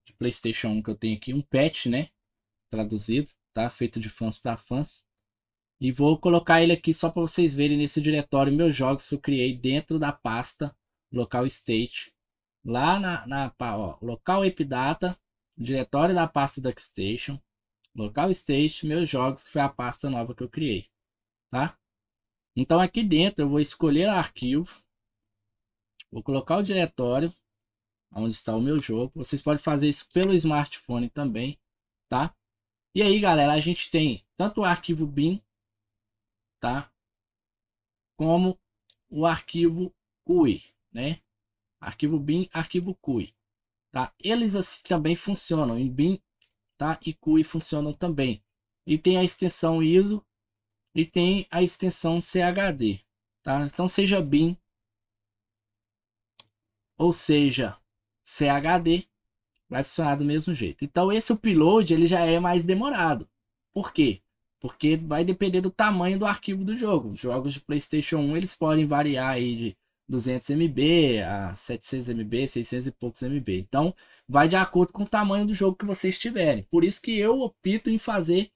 de PlayStation 1 que eu tenho aqui, um patch, né? Traduzido, tá? Feito de fãs para fãs. E vou colocar ele aqui só para vocês verem nesse diretório meus jogos que eu criei dentro da pasta local state. Lá na, na ó, local epidata, diretório da pasta Duckstation, local state, meus jogos, que foi a pasta nova que eu criei, tá? Então aqui dentro eu vou escolher arquivo, vou colocar o diretório onde está o meu jogo. Vocês podem fazer isso pelo smartphone também, tá? E aí, galera, a gente tem tanto o arquivo bin, tá? Como o arquivo CUI, né? Arquivo bin, arquivo CUI, tá? Eles assim também funcionam em bin, tá? E CUI funcionam também. E tem a extensão ISO e tem a extensão CHD, tá? Então seja bin ou seja CHD, vai funcionar do mesmo jeito. Então esse upload ele já é mais demorado. Por quê? Porque vai depender do tamanho do arquivo do jogo. Jogos de PlayStation 1 eles podem variar aí de 200 MB a 700 MB, 600 e poucos MB. Então vai de acordo com o tamanho do jogo que vocês tiverem. Por isso que eu opto em fazer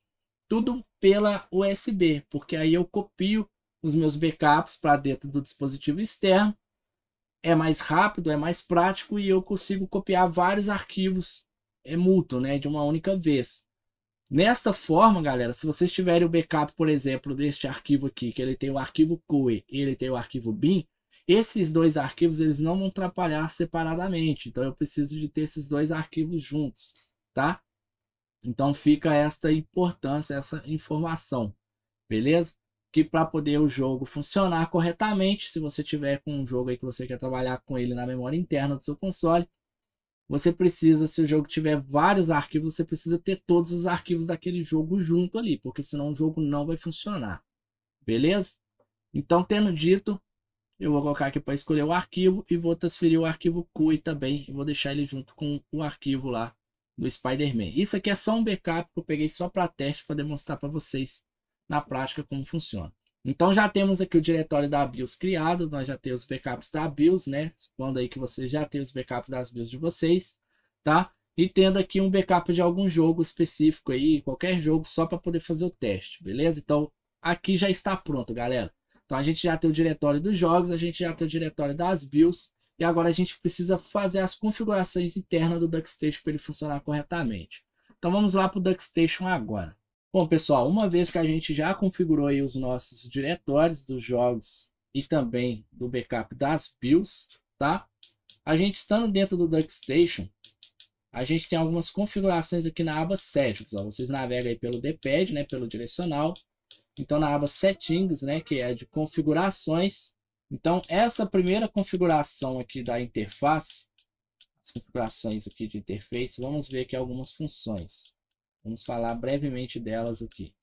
tudo pela USB, porque aí eu copio os meus backups para dentro do dispositivo externo. É mais rápido, é mais prático e eu consigo copiar vários arquivos é mútuo, né, de uma única vez. Nesta forma, galera, se vocês tiverem o backup, por exemplo, deste arquivo aqui, que ele tem o arquivo COE e ele tem o arquivo BIM, esses dois arquivos eles não vão atrapalhar separadamente. Então eu preciso de ter esses dois arquivos juntos, tá? Então fica esta importância, essa informação, beleza? Que para poder o jogo funcionar corretamente, se você tiver com um jogo aí que você quer trabalhar com ele na memória interna do seu console, você precisa, se o jogo tiver vários arquivos, você precisa ter todos os arquivos daquele jogo junto ali, porque senão o jogo não vai funcionar, beleza? Então, tendo dito, eu vou colocar aqui para escolher o arquivo e vou transferir o arquivo CUI também, e vou deixar ele junto com o arquivo lá do Spider-Man. Isso aqui é só um backup que eu peguei só para teste para demonstrar para vocês na prática como funciona. Então já temos aqui o diretório da BIOS criado, nós já temos os backups da BIOS, né? Supondo aí que vocês já têm os backups das BIOS de vocês, tá? E tendo aqui um backup de algum jogo específico aí, qualquer jogo, só para poder fazer o teste, beleza? Então aqui já está pronto, galera. Então a gente já tem o diretório dos jogos, a gente já tem o diretório das BIOS, e agora a gente precisa fazer as configurações internas do DuckStation para ele funcionar corretamente. Então vamos lá para o DuckStation agora. Bom pessoal, uma vez que a gente já configurou os nossos diretórios dos jogos e também do backup das builds, tá? A gente estando dentro do DuckStation, a gente tem algumas configurações aqui na aba Settings. Ó. Vocês navegam aí pelo D-pad, né, pelo direcional. Então na aba Settings, né, que é de configurações, então, essa primeira configuração aqui da interface, as configurações aqui de interface, vamos ver aqui algumas funções. Vamos falar brevemente delas aqui.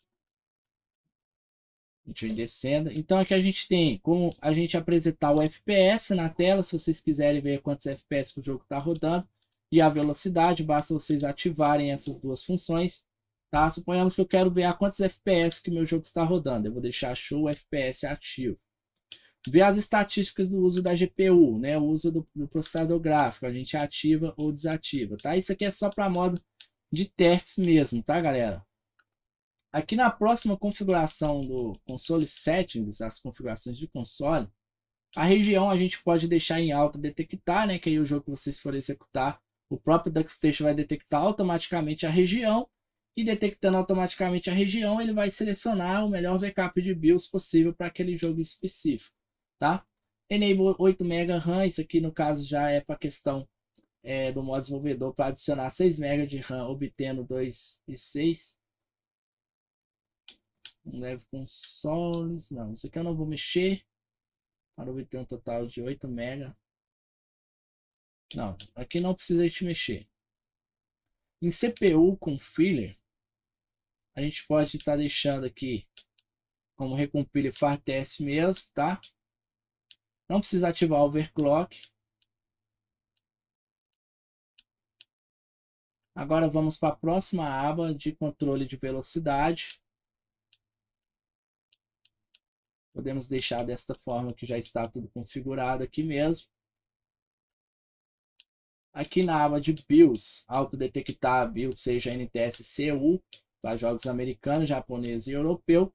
A gente vem descendo. Então, aqui a gente tem como a gente apresentar o FPS na tela, se vocês quiserem ver quantos FPS que o jogo está rodando, e a velocidade, basta vocês ativarem essas duas funções. Tá? Suponhamos que eu quero ver a quantos FPS que meu jogo está rodando. Eu vou deixar show FPS ativo. Ver as estatísticas do uso da GPU, né? O uso do, do processador gráfico, a gente ativa ou desativa, tá? Isso aqui é só para modo de testes mesmo, tá, galera? Aqui na próxima configuração do console settings, as configurações de console, a região a gente pode deixar em alta detectar, né? Que aí o jogo que vocês forem executar, o próprio DuckStation vai detectar automaticamente a região. E detectando automaticamente a região, ele vai selecionar o melhor backup de BIOS possível para aquele jogo específico tá? Enable 8 MB RAM, isso aqui no caso já é para questão é, do modo desenvolvedor para adicionar 6 MB de RAM, obtendo 2 e 6. leve consoles, não, isso aqui eu não vou mexer, para obter um total de 8 MB. Não, aqui não precisa te mexer. Em CPU com filler, a gente pode estar tá deixando aqui como recompile fartest mesmo, tá? Não precisa ativar o overclock. Agora vamos para a próxima aba de controle de velocidade. Podemos deixar desta forma que já está tudo configurado aqui mesmo. Aqui na aba de BIOS, autodetectar BIOS, seja NTSC-U, para jogos americanos, japonês e europeu,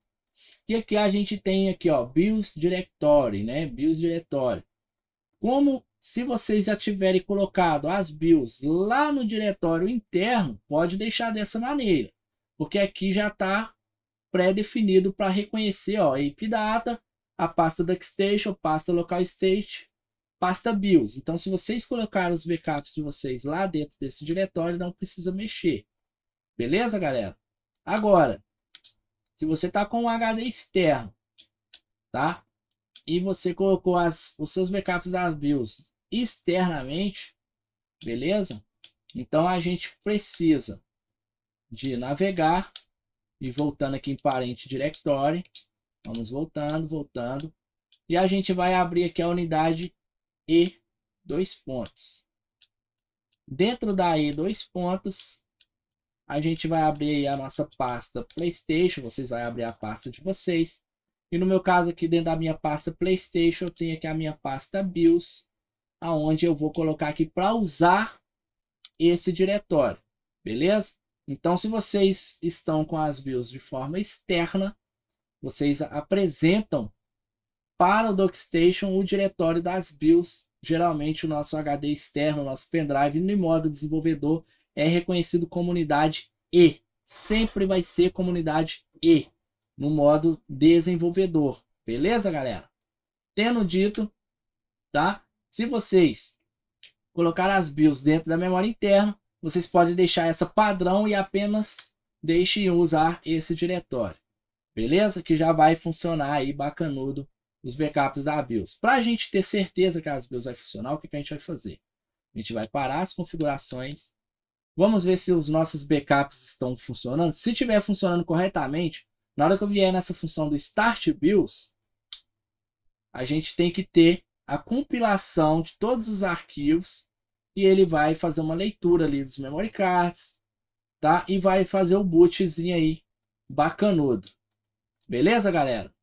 e aqui é a gente tem aqui, ó, Bills Directory, né? Bills Directory. Como se vocês já tiverem colocado as bills lá no diretório interno, pode deixar dessa maneira, porque aqui já está pré-definido para reconhecer ó, e APData, a pasta DuckStation, pasta local State, pasta Bills. Então, se vocês colocarem os backups de vocês lá dentro desse diretório, não precisa mexer. Beleza, galera? Agora, se você está com um HD externo, tá? E você colocou as, os seus backups das BIOS externamente, beleza? Então a gente precisa de navegar e voltando aqui em parente directory, vamos voltando, voltando, e a gente vai abrir aqui a unidade E dois pontos. Dentro da E dois pontos, a gente vai abrir a nossa pasta Playstation, vocês vão abrir a pasta de vocês. E no meu caso aqui dentro da minha pasta Playstation, eu tenho aqui a minha pasta BIOS, aonde eu vou colocar aqui para usar esse diretório, beleza? Então, se vocês estão com as BIOS de forma externa, vocês apresentam para o DocStation o diretório das BIOS, geralmente o nosso HD externo, o nosso pendrive, no modo desenvolvedor, é reconhecido comunidade E. Sempre vai ser comunidade E no modo desenvolvedor. Beleza, galera? Tendo dito, tá? Se vocês colocar as BIOS dentro da memória interna, vocês podem deixar essa padrão e apenas deixem usar esse diretório. Beleza? Que já vai funcionar aí bacanudo os backups da BIOS. Para a gente ter certeza que as BIOS vai funcionar, o que, que a gente vai fazer? A gente vai parar as configurações Vamos ver se os nossos backups estão funcionando. Se estiver funcionando corretamente, na hora que eu vier nessa função do Start Bills, a gente tem que ter a compilação de todos os arquivos e ele vai fazer uma leitura ali dos memory cards, tá? E vai fazer o bootzinho aí, bacanudo. Beleza, galera?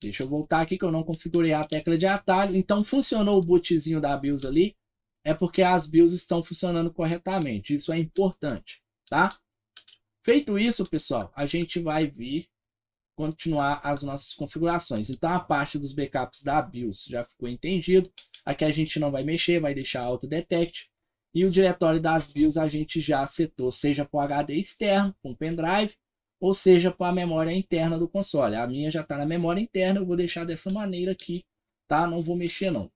Deixa eu voltar aqui que eu não configurei a tecla de atalho. Então funcionou o bootzinho da BIOS ali é porque as BIOS estão funcionando corretamente. Isso é importante, tá? Feito isso, pessoal, a gente vai vir continuar as nossas configurações. Então, a parte dos backups da BIOS já ficou entendido. Aqui a gente não vai mexer, vai deixar auto detect. E o diretório das BIOS a gente já setou, seja para o HD externo, com um pendrive, ou seja para a memória interna do console. A minha já está na memória interna, eu vou deixar dessa maneira aqui, tá? Não vou mexer não.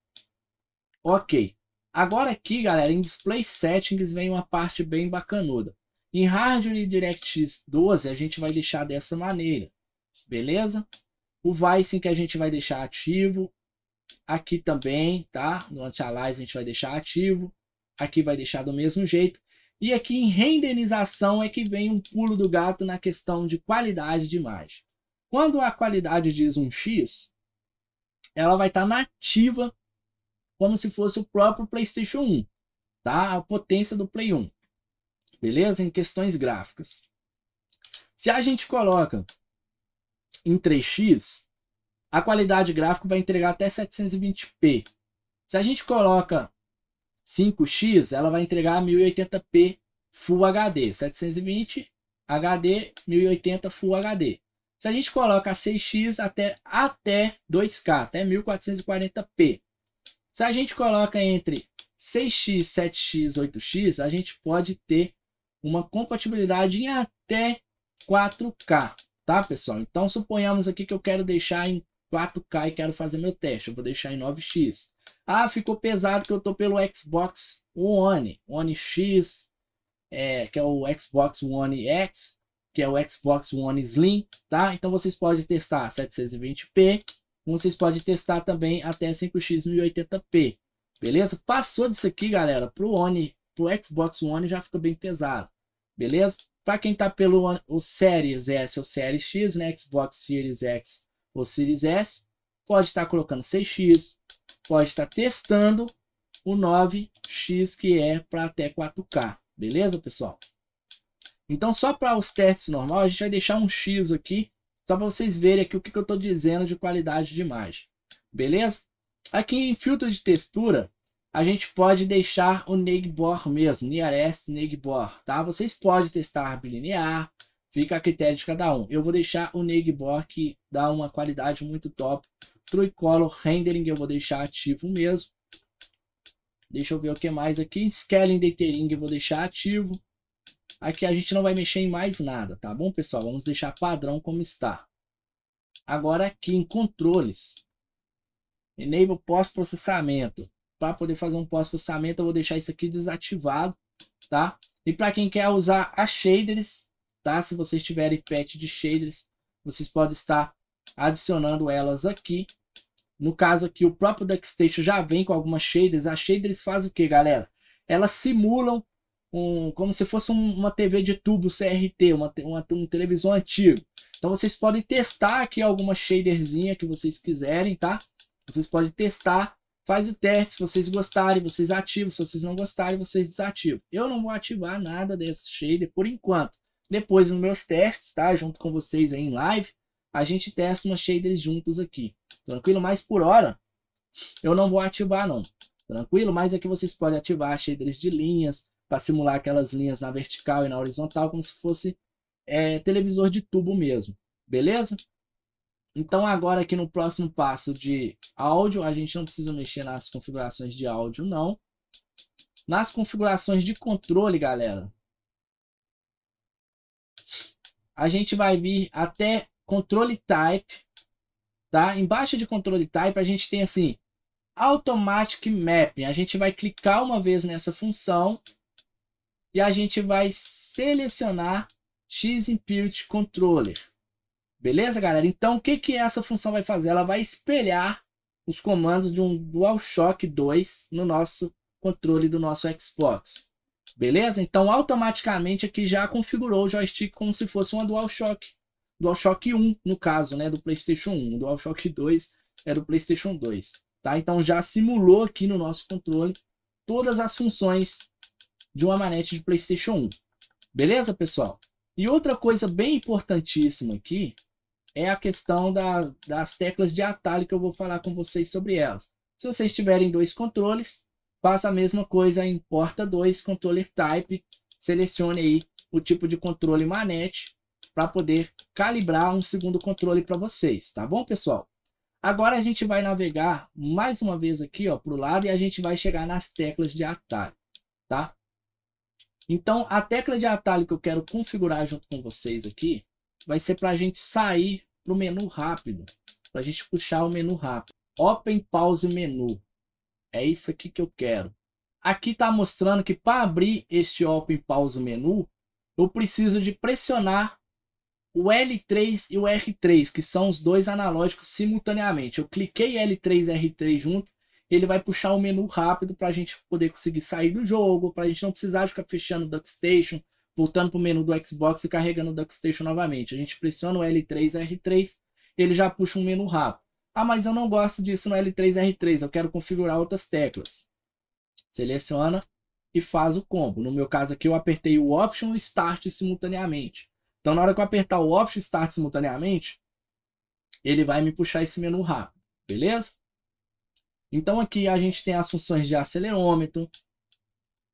Ok. Agora aqui, galera, em Display Settings vem uma parte bem bacanuda. Em Hardware DirectX 12 a gente vai deixar dessa maneira, beleza? O Vicing que a gente vai deixar ativo. Aqui também, tá? No Anti-Alias a gente vai deixar ativo. Aqui vai deixar do mesmo jeito. E aqui em renderização é que vem um pulo do gato na questão de qualidade de imagem. Quando a qualidade diz um X, ela vai estar tá nativa como se fosse o próprio PlayStation 1, tá? A potência do Play 1. Beleza? Em questões gráficas. Se a gente coloca em 3x, a qualidade gráfica vai entregar até 720p. Se a gente coloca 5x, ela vai entregar 1080p Full HD, 720 HD, 1080 Full HD. Se a gente coloca 6x até, até 2K, até 1440p. Se a gente coloca entre 6x, 7x, 8x, a gente pode ter uma compatibilidade em até 4K, tá pessoal? Então suponhamos aqui que eu quero deixar em 4K e quero fazer meu teste, eu vou deixar em 9x. Ah, ficou pesado que eu tô pelo Xbox One, One X, é, que é o Xbox One X, que é o Xbox One Slim, tá? Então vocês podem testar 720p, vocês podem testar também até 5x 1080p. Beleza? Passou disso aqui, galera, pro One, pro Xbox One já fica bem pesado. Beleza? Para quem tá pelo One, o Series S ou Series X, né, Xbox Series X ou Series S, pode estar tá colocando 6x, pode estar tá testando o 9x que é para até 4K. Beleza, pessoal? Então, só para os testes normais, a gente vai deixar um X aqui só para vocês verem aqui o que, que eu estou dizendo de qualidade de imagem. Beleza? Aqui em filtro de textura, a gente pode deixar o Negbor mesmo, Nearest Negbor, tá? Vocês podem testar bilinear, fica a critério de cada um. Eu vou deixar o Negbor que dá uma qualidade muito top. True Color Rendering eu vou deixar ativo mesmo. Deixa eu ver o que mais aqui. Scaling Detailling eu vou deixar ativo. Aqui a gente não vai mexer em mais nada, tá bom, pessoal? Vamos deixar padrão como está. Agora aqui em controles, enable pós-processamento. Para poder fazer um pós-processamento, eu vou deixar isso aqui desativado, tá? E para quem quer usar as shaders, tá? Se vocês tiverem patch de shaders, vocês podem estar adicionando elas aqui. No caso aqui, o próprio DuckStation já vem com algumas shaders. As shaders fazem o que, galera? Elas simulam um, como se fosse um, uma TV de tubo CRT, uma, uma, televisão antiga. Então vocês podem testar aqui alguma shaderzinha que vocês quiserem, tá? Vocês podem testar, faz o teste, se vocês gostarem, vocês ativam, se vocês não gostarem, vocês desativam. Eu não vou ativar nada desse shader por enquanto. Depois nos meus testes, tá? Junto com vocês aí em live, a gente testa uma shaders juntos aqui. Tranquilo? Mas por hora, eu não vou ativar não. Tranquilo? Mas aqui vocês podem ativar shaders de linhas, para simular aquelas linhas na vertical e na horizontal, como se fosse é, televisor de tubo mesmo, beleza? Então agora aqui no próximo passo de áudio, a gente não precisa mexer nas configurações de áudio não. Nas configurações de controle, galera, a gente vai vir até controle type, tá? Embaixo de controle type a gente tem assim, automatic mapping. A gente vai clicar uma vez nessa função e a gente vai selecionar X Impurity Controller. Beleza, galera? Então, o que, que essa função vai fazer? Ela vai espelhar os comandos de um DualShock 2 no nosso controle do nosso Xbox. Beleza? Então, automaticamente aqui já configurou o joystick como se fosse uma DualShock. DualShock 1, no caso, né? Do PlayStation 1. O DualShock 2 é do PlayStation 2. Tá? Então, já simulou aqui no nosso controle todas as funções de uma manete de PlayStation 1. Beleza, pessoal? E outra coisa bem importantíssima aqui é a questão da, das teclas de atalho que eu vou falar com vocês sobre elas. Se vocês tiverem dois controles, faça a mesma coisa em porta 2, controller type, selecione aí o tipo de controle manete para poder calibrar um segundo controle para vocês, tá bom, pessoal? Agora a gente vai navegar mais uma vez aqui para o lado e a gente vai chegar nas teclas de atalho, tá? Então, a tecla de atalho que eu quero configurar junto com vocês aqui vai ser para a gente sair para o menu rápido, para a gente puxar o menu rápido. Open Pause Menu. É isso aqui que eu quero. Aqui está mostrando que para abrir este Open Pause Menu, eu preciso de pressionar o L3 e o R3, que são os dois analógicos simultaneamente. Eu cliquei L3 e R3 junto, ele vai puxar um menu rápido para a gente poder conseguir sair do jogo, para a gente não precisar ficar fechando o DuckStation, voltando para o menu do Xbox e carregando o DuckStation novamente. A gente pressiona o L3, R3, ele já puxa um menu rápido. Ah, mas eu não gosto disso no L3, R3, eu quero configurar outras teclas. Seleciona e faz o combo. No meu caso aqui eu apertei o Option e Start simultaneamente. Então na hora que eu apertar o Option Start simultaneamente, ele vai me puxar esse menu rápido, beleza? Então aqui a gente tem as funções de acelerômetro,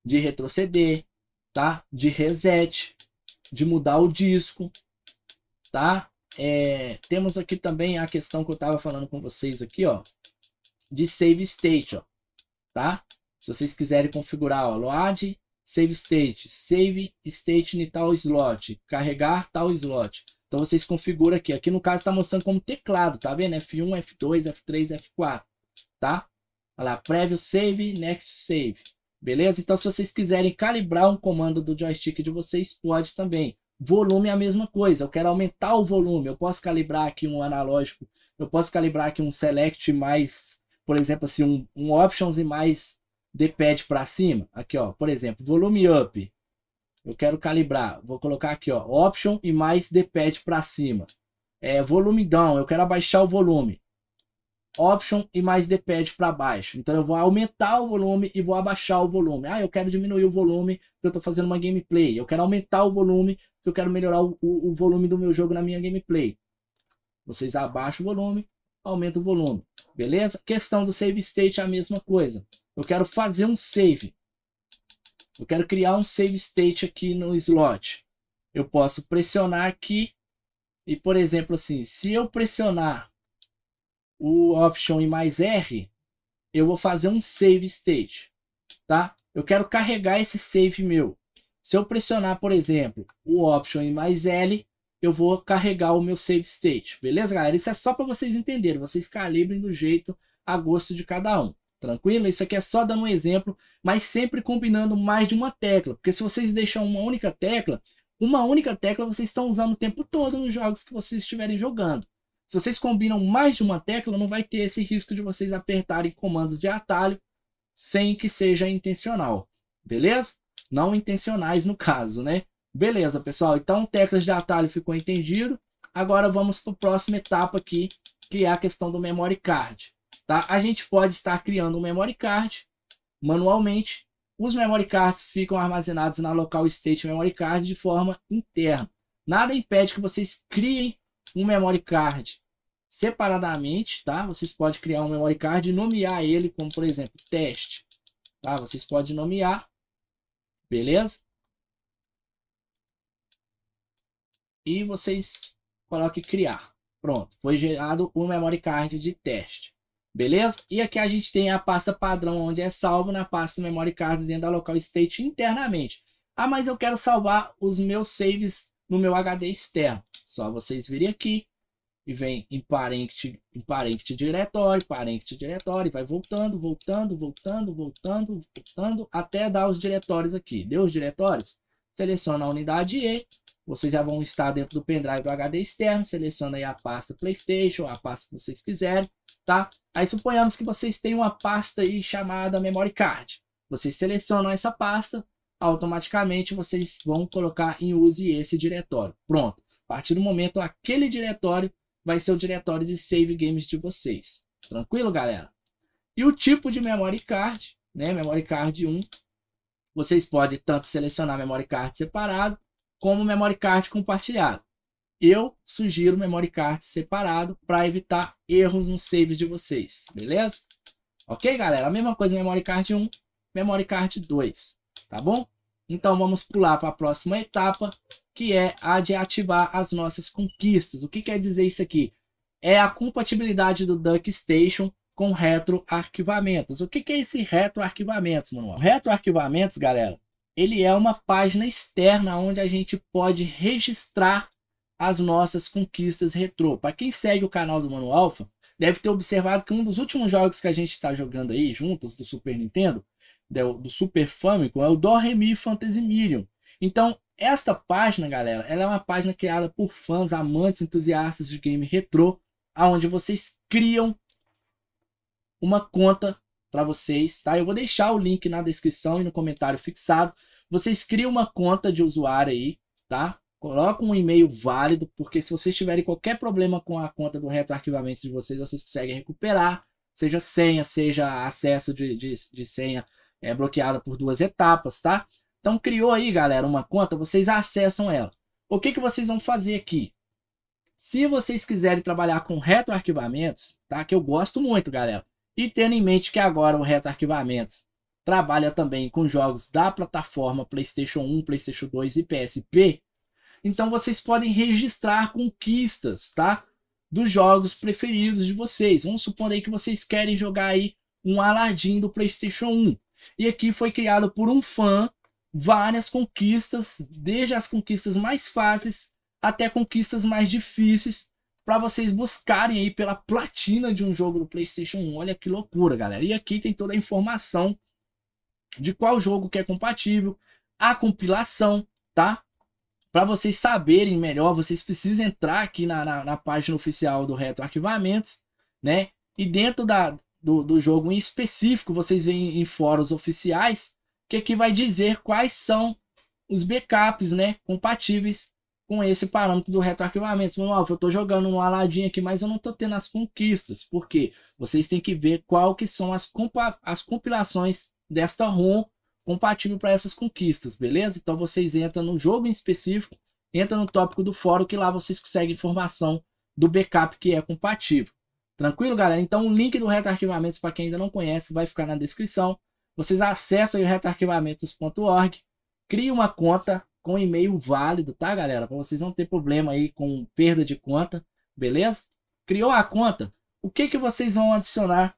de retroceder, tá? De reset, de mudar o disco, tá? É, temos aqui também a questão que eu estava falando com vocês aqui, ó, de save state, ó, tá? Se vocês quiserem configurar, ó, load, save state, save state em tal slot, carregar tal slot. Então vocês configuram aqui. Aqui no caso está mostrando como teclado, tá vendo? F1, F2, F3, F4 tá? Olha lá, preview save, next save. Beleza? Então, se vocês quiserem calibrar um comando do joystick de vocês, pode também. Volume é a mesma coisa. Eu quero aumentar o volume. Eu posso calibrar aqui um analógico. Eu posso calibrar aqui um select mais, por exemplo, assim, um, um options e mais D-pad para cima. Aqui, ó. Por exemplo, volume up. Eu quero calibrar. Vou colocar aqui, ó. Option e mais D-pad para cima. É, volume down. Eu quero abaixar o volume. Option e mais D-pad para baixo. Então eu vou aumentar o volume e vou abaixar o volume. Ah, eu quero diminuir o volume porque eu estou fazendo uma gameplay. Eu quero aumentar o volume porque eu quero melhorar o, o, o volume do meu jogo na minha gameplay. Vocês abaixam o volume, aumentam o volume. Beleza? Questão do save state é a mesma coisa. Eu quero fazer um save. Eu quero criar um save state aqui no slot. Eu posso pressionar aqui. E, por exemplo, assim, se eu pressionar o option e mais R, eu vou fazer um save state, tá? Eu quero carregar esse save meu. Se eu pressionar, por exemplo, o option e mais L, eu vou carregar o meu save state. Beleza, galera? Isso é só para vocês entenderem, vocês calibrem do jeito a gosto de cada um. Tranquilo? Isso aqui é só dando um exemplo, mas sempre combinando mais de uma tecla. Porque se vocês deixam uma única tecla, uma única tecla vocês estão usando o tempo todo nos jogos que vocês estiverem jogando. Se vocês combinam mais de uma tecla, não vai ter esse risco de vocês apertarem comandos de atalho sem que seja intencional, beleza? Não intencionais no caso, né? Beleza, pessoal. Então, teclas de atalho ficou entendido. Agora vamos para a próxima etapa aqui, que é a questão do memory card. Tá? A gente pode estar criando um memory card manualmente. Os memory cards ficam armazenados na local state memory card de forma interna. Nada impede que vocês criem um memory card separadamente, tá? Vocês podem criar um memory card e nomear ele como, por exemplo, teste, tá? Vocês podem nomear, beleza? E vocês coloquem criar. Pronto, foi gerado o um memory card de teste. Beleza? E aqui a gente tem a pasta padrão onde é salvo na pasta memory cards dentro da local state internamente. Ah, mas eu quero salvar os meus saves no meu HD externo. Só vocês virem aqui, e vem em parente, em parente diretório, parente diretório, vai voltando, voltando, voltando, voltando, voltando, até dar os diretórios aqui. Deu os diretórios? Seleciona a unidade E, vocês já vão estar dentro do pendrive do HD externo, seleciona aí a pasta Playstation, a pasta que vocês quiserem, tá? Aí suponhamos que vocês têm uma pasta aí chamada Memory Card. Vocês selecionam essa pasta, automaticamente vocês vão colocar em use esse diretório. Pronto. A partir do momento, aquele diretório vai ser o diretório de save games de vocês. Tranquilo, galera? E o tipo de memory card, né? Memory card 1. Vocês podem tanto selecionar memory card separado, como memory card compartilhado. Eu sugiro memory card separado para evitar erros nos saves de vocês, beleza? Ok, galera? A mesma coisa memory card 1, memory card 2, tá bom? Então vamos pular para a próxima etapa, que é a de ativar as nossas conquistas. O que quer dizer isso aqui? É a compatibilidade do Duck Station com retroarquivamentos. O que, é esse retroarquivamentos, Manuel? Retroarquivamentos, galera, ele é uma página externa onde a gente pode registrar as nossas conquistas retrô. Para quem segue o canal do Manual Alpha, deve ter observado que um dos últimos jogos que a gente está jogando aí juntos do Super Nintendo do Super Famicom é o Dó, Ré, Mi, Então, esta página, galera, ela é uma página criada por fãs, amantes, entusiastas de game retrô, aonde vocês criam uma conta para vocês, tá? Eu vou deixar o link na descrição e no comentário fixado. Vocês criam uma conta de usuário aí, tá? Coloca um e-mail válido, porque se vocês tiverem qualquer problema com a conta do retroarquivamento de vocês, vocês conseguem recuperar, seja senha, seja acesso de, de, de senha é bloqueada por duas etapas, tá? Então criou aí, galera, uma conta, vocês acessam ela. O que, que vocês vão fazer aqui? Se vocês quiserem trabalhar com retroarquivamentos, tá? Que eu gosto muito, galera. E tendo em mente que agora o retroarquivamentos trabalha também com jogos da plataforma PlayStation 1, PlayStation 2 e PSP, então vocês podem registrar conquistas, tá? Dos jogos preferidos de vocês. Vamos supor aí que vocês querem jogar aí um Aladdin do PlayStation 1. E aqui foi criado por um fã várias conquistas, desde as conquistas mais fáceis até conquistas mais difíceis, para vocês buscarem aí pela platina de um jogo do PlayStation 1. Olha que loucura, galera. E aqui tem toda a informação de qual jogo que é compatível, a compilação, tá? Para vocês saberem melhor, vocês precisam entrar aqui na, na, na página oficial do Reto Arquivamentos, né? E dentro da, do, do jogo em específico, vocês veem em fóruns oficiais, que aqui vai dizer quais são os backups né, compatíveis com esse parâmetro do retroarquivamento. Vamos eu estou jogando um aladinho aqui, mas eu não estou tendo as conquistas, porque vocês têm que ver qual que são as, as compilações desta ROM compatível para essas conquistas, beleza? Então vocês entram no jogo em específico, entram no tópico do fórum, que lá vocês conseguem informação do backup que é compatível. Tranquilo, galera? Então, o link do retroarquivamentos, para quem ainda não conhece, vai ficar na descrição. Vocês acessam o retroarquivamentos.org, cria uma conta com e-mail válido, tá, galera? Para vocês não ter problema aí com perda de conta, beleza? Criou a conta, o que, que vocês vão adicionar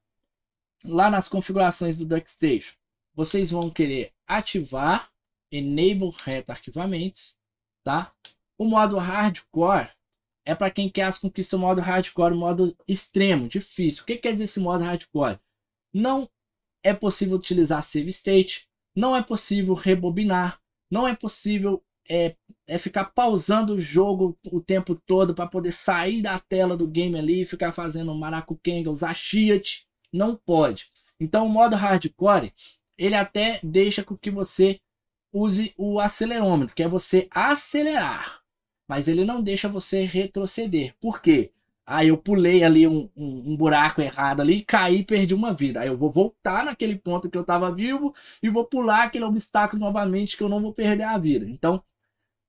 lá nas configurações do DuckStation? Vocês vão querer ativar Enable Retroarquivamentos, tá? O modo Hardcore é para quem quer as conquistas modo hardcore, modo extremo, difícil. O que quer dizer esse modo hardcore? Não é possível utilizar save state, não é possível rebobinar, não é possível é, é ficar pausando o jogo o tempo todo para poder sair da tela do game ali e ficar fazendo maracuquenga, usar cheat, não pode. Então o modo hardcore, ele até deixa com que você use o acelerômetro, que é você acelerar mas ele não deixa você retroceder. Por quê? Ah, eu pulei ali um, um, um buraco errado ali, caí e perdi uma vida. Aí eu vou voltar naquele ponto que eu estava vivo e vou pular aquele obstáculo novamente que eu não vou perder a vida. Então,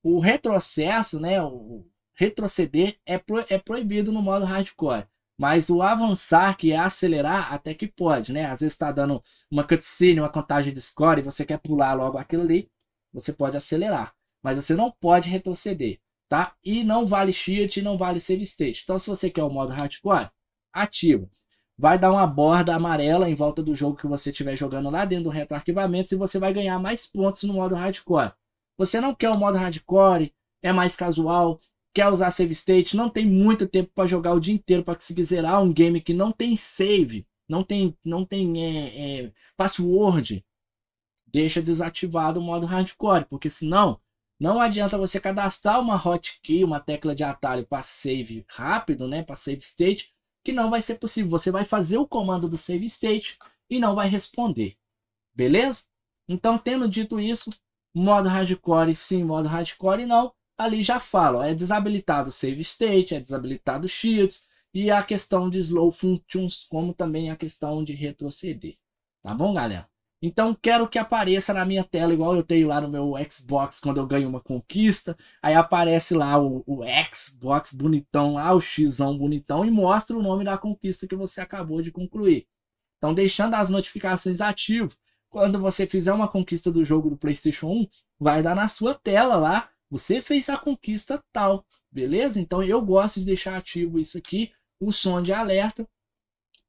o retrocesso, né, o retroceder é, pro, é proibido no modo hardcore. Mas o avançar, que é acelerar, até que pode, né? Às vezes está dando uma cutscene, uma contagem de score e você quer pular logo aquilo ali, você pode acelerar. Mas você não pode retroceder tá? E não vale Shield, não vale Save State. Então se você quer o modo Hardcore, ativa. Vai dar uma borda amarela em volta do jogo que você estiver jogando lá dentro do retroarquivamento e você vai ganhar mais pontos no modo Hardcore. Você não quer o modo Hardcore, é mais casual, quer usar Save State, não tem muito tempo para jogar o dia inteiro para conseguir zerar um game que não tem save, não tem, não tem é, é, password, deixa desativado o modo hardcore, porque senão não adianta você cadastrar uma hotkey, uma tecla de atalho para save rápido, né, para save state, que não vai ser possível. Você vai fazer o comando do save state e não vai responder. Beleza? Então, tendo dito isso, modo hardcore sim, modo hardcore não, ali já falo. ó, é desabilitado save state, é desabilitado cheats e a questão de slow functions, como também a questão de retroceder. Tá bom, galera? Então quero que apareça na minha tela, igual eu tenho lá no meu Xbox quando eu ganho uma conquista. Aí aparece lá o, o Xbox bonitão, lá, o X bonitão, e mostra o nome da conquista que você acabou de concluir. Então deixando as notificações ativo. Quando você fizer uma conquista do jogo do PlayStation 1, vai dar na sua tela lá. Você fez a conquista tal, beleza? Então eu gosto de deixar ativo isso aqui, o som de alerta,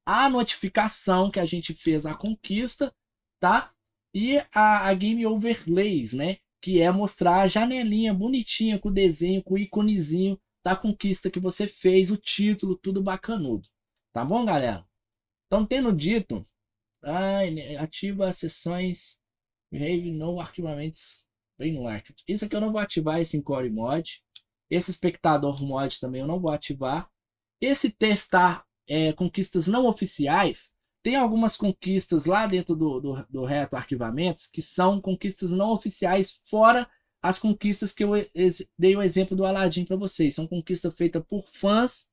a notificação que a gente fez a conquista tá? E a, a Game Overlays, né? Que é mostrar a janelinha bonitinha com o desenho, com o íconezinho da conquista que você fez, o título, tudo bacanudo. Tá bom, galera? Então, tendo dito, ai né, ativa as sessões Behave no arquivamentos bem no market. Isso aqui eu não vou ativar, esse Encore Mod. Esse espectador mod também eu não vou ativar. Esse testar é, conquistas não oficiais, tem algumas conquistas lá dentro do, do, do reto arquivamentos que são conquistas não oficiais, fora as conquistas que eu dei o exemplo do Aladim para vocês. São conquistas feitas por fãs,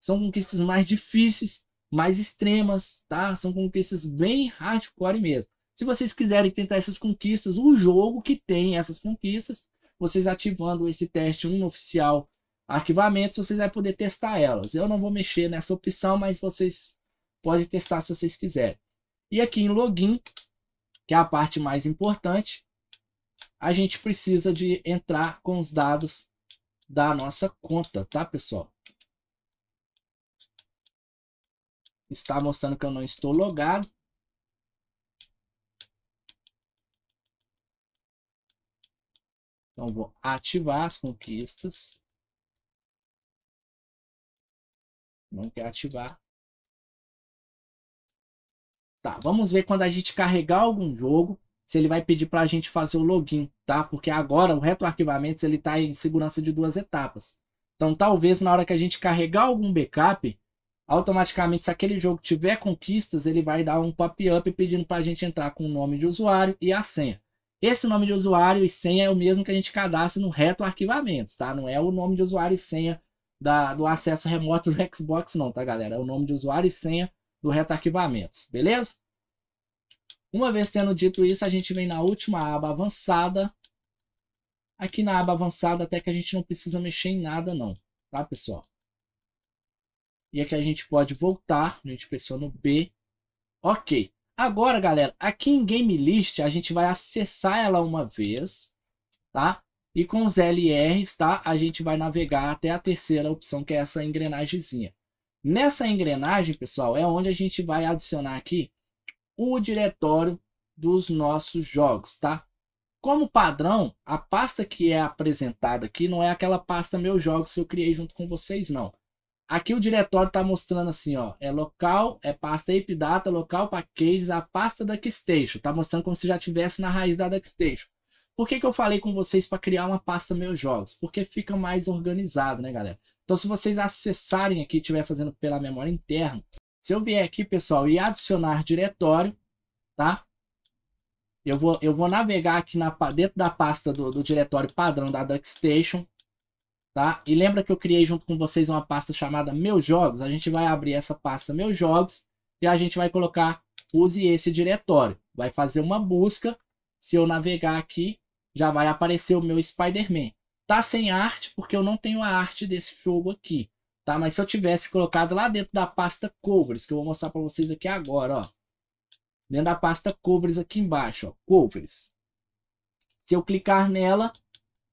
são conquistas mais difíceis, mais extremas, tá? São conquistas bem hardcore mesmo. Se vocês quiserem tentar essas conquistas, o jogo que tem essas conquistas, vocês ativando esse teste 1 oficial arquivamentos, vocês vão poder testar elas. Eu não vou mexer nessa opção, mas vocês Pode testar se vocês quiserem. E aqui em login, que é a parte mais importante, a gente precisa de entrar com os dados da nossa conta, tá, pessoal? Está mostrando que eu não estou logado. Então, vou ativar as conquistas. Não quer ativar. Tá, vamos ver quando a gente carregar algum jogo, se ele vai pedir para a gente fazer o login, tá? Porque agora o retroarquivamento ele está em segurança de duas etapas. Então talvez na hora que a gente carregar algum backup, automaticamente se aquele jogo tiver conquistas, ele vai dar um pop-up pedindo para a gente entrar com o nome de usuário e a senha. Esse nome de usuário e senha é o mesmo que a gente cadastra no retroarquivamentos, tá? Não é o nome de usuário e senha da, do acesso remoto do Xbox não, tá galera? É o nome de usuário e senha do retarquivamento, beleza? Uma vez tendo dito isso, a gente vem na última aba avançada. Aqui na aba avançada até que a gente não precisa mexer em nada não, tá pessoal? E aqui a gente pode voltar, a gente pressiona o B. Ok. Agora, galera, aqui em Game List a gente vai acessar ela uma vez, tá? E com os LRs, tá? A gente vai navegar até a terceira opção, que é essa engrenagemzinha. Nessa engrenagem, pessoal, é onde a gente vai adicionar aqui o diretório dos nossos jogos, tá? Como padrão, a pasta que é apresentada aqui não é aquela pasta meus jogos que eu criei junto com vocês, não. Aqui o diretório está mostrando assim, ó, é local, é pasta ipdata, local packages, a pasta da Kickstation. Está mostrando como se já tivesse na raiz da Kickstation. Por que, que eu falei com vocês para criar uma pasta meus jogos? Porque fica mais organizado, né, galera? Então, se vocês acessarem aqui, estiver fazendo pela memória interna, se eu vier aqui, pessoal, e adicionar diretório, tá? Eu vou, eu vou navegar aqui na, dentro da pasta do, do diretório padrão da DuckStation, tá? E lembra que eu criei junto com vocês uma pasta chamada Meus Jogos? A gente vai abrir essa pasta Meus Jogos e a gente vai colocar Use esse diretório. Vai fazer uma busca. Se eu navegar aqui, já vai aparecer o meu Spider-Man. Tá sem arte, porque eu não tenho a arte desse jogo aqui, tá? Mas se eu tivesse colocado lá dentro da pasta covers, que eu vou mostrar para vocês aqui agora, ó. Dentro da pasta covers aqui embaixo, ó, covers. Se eu clicar nela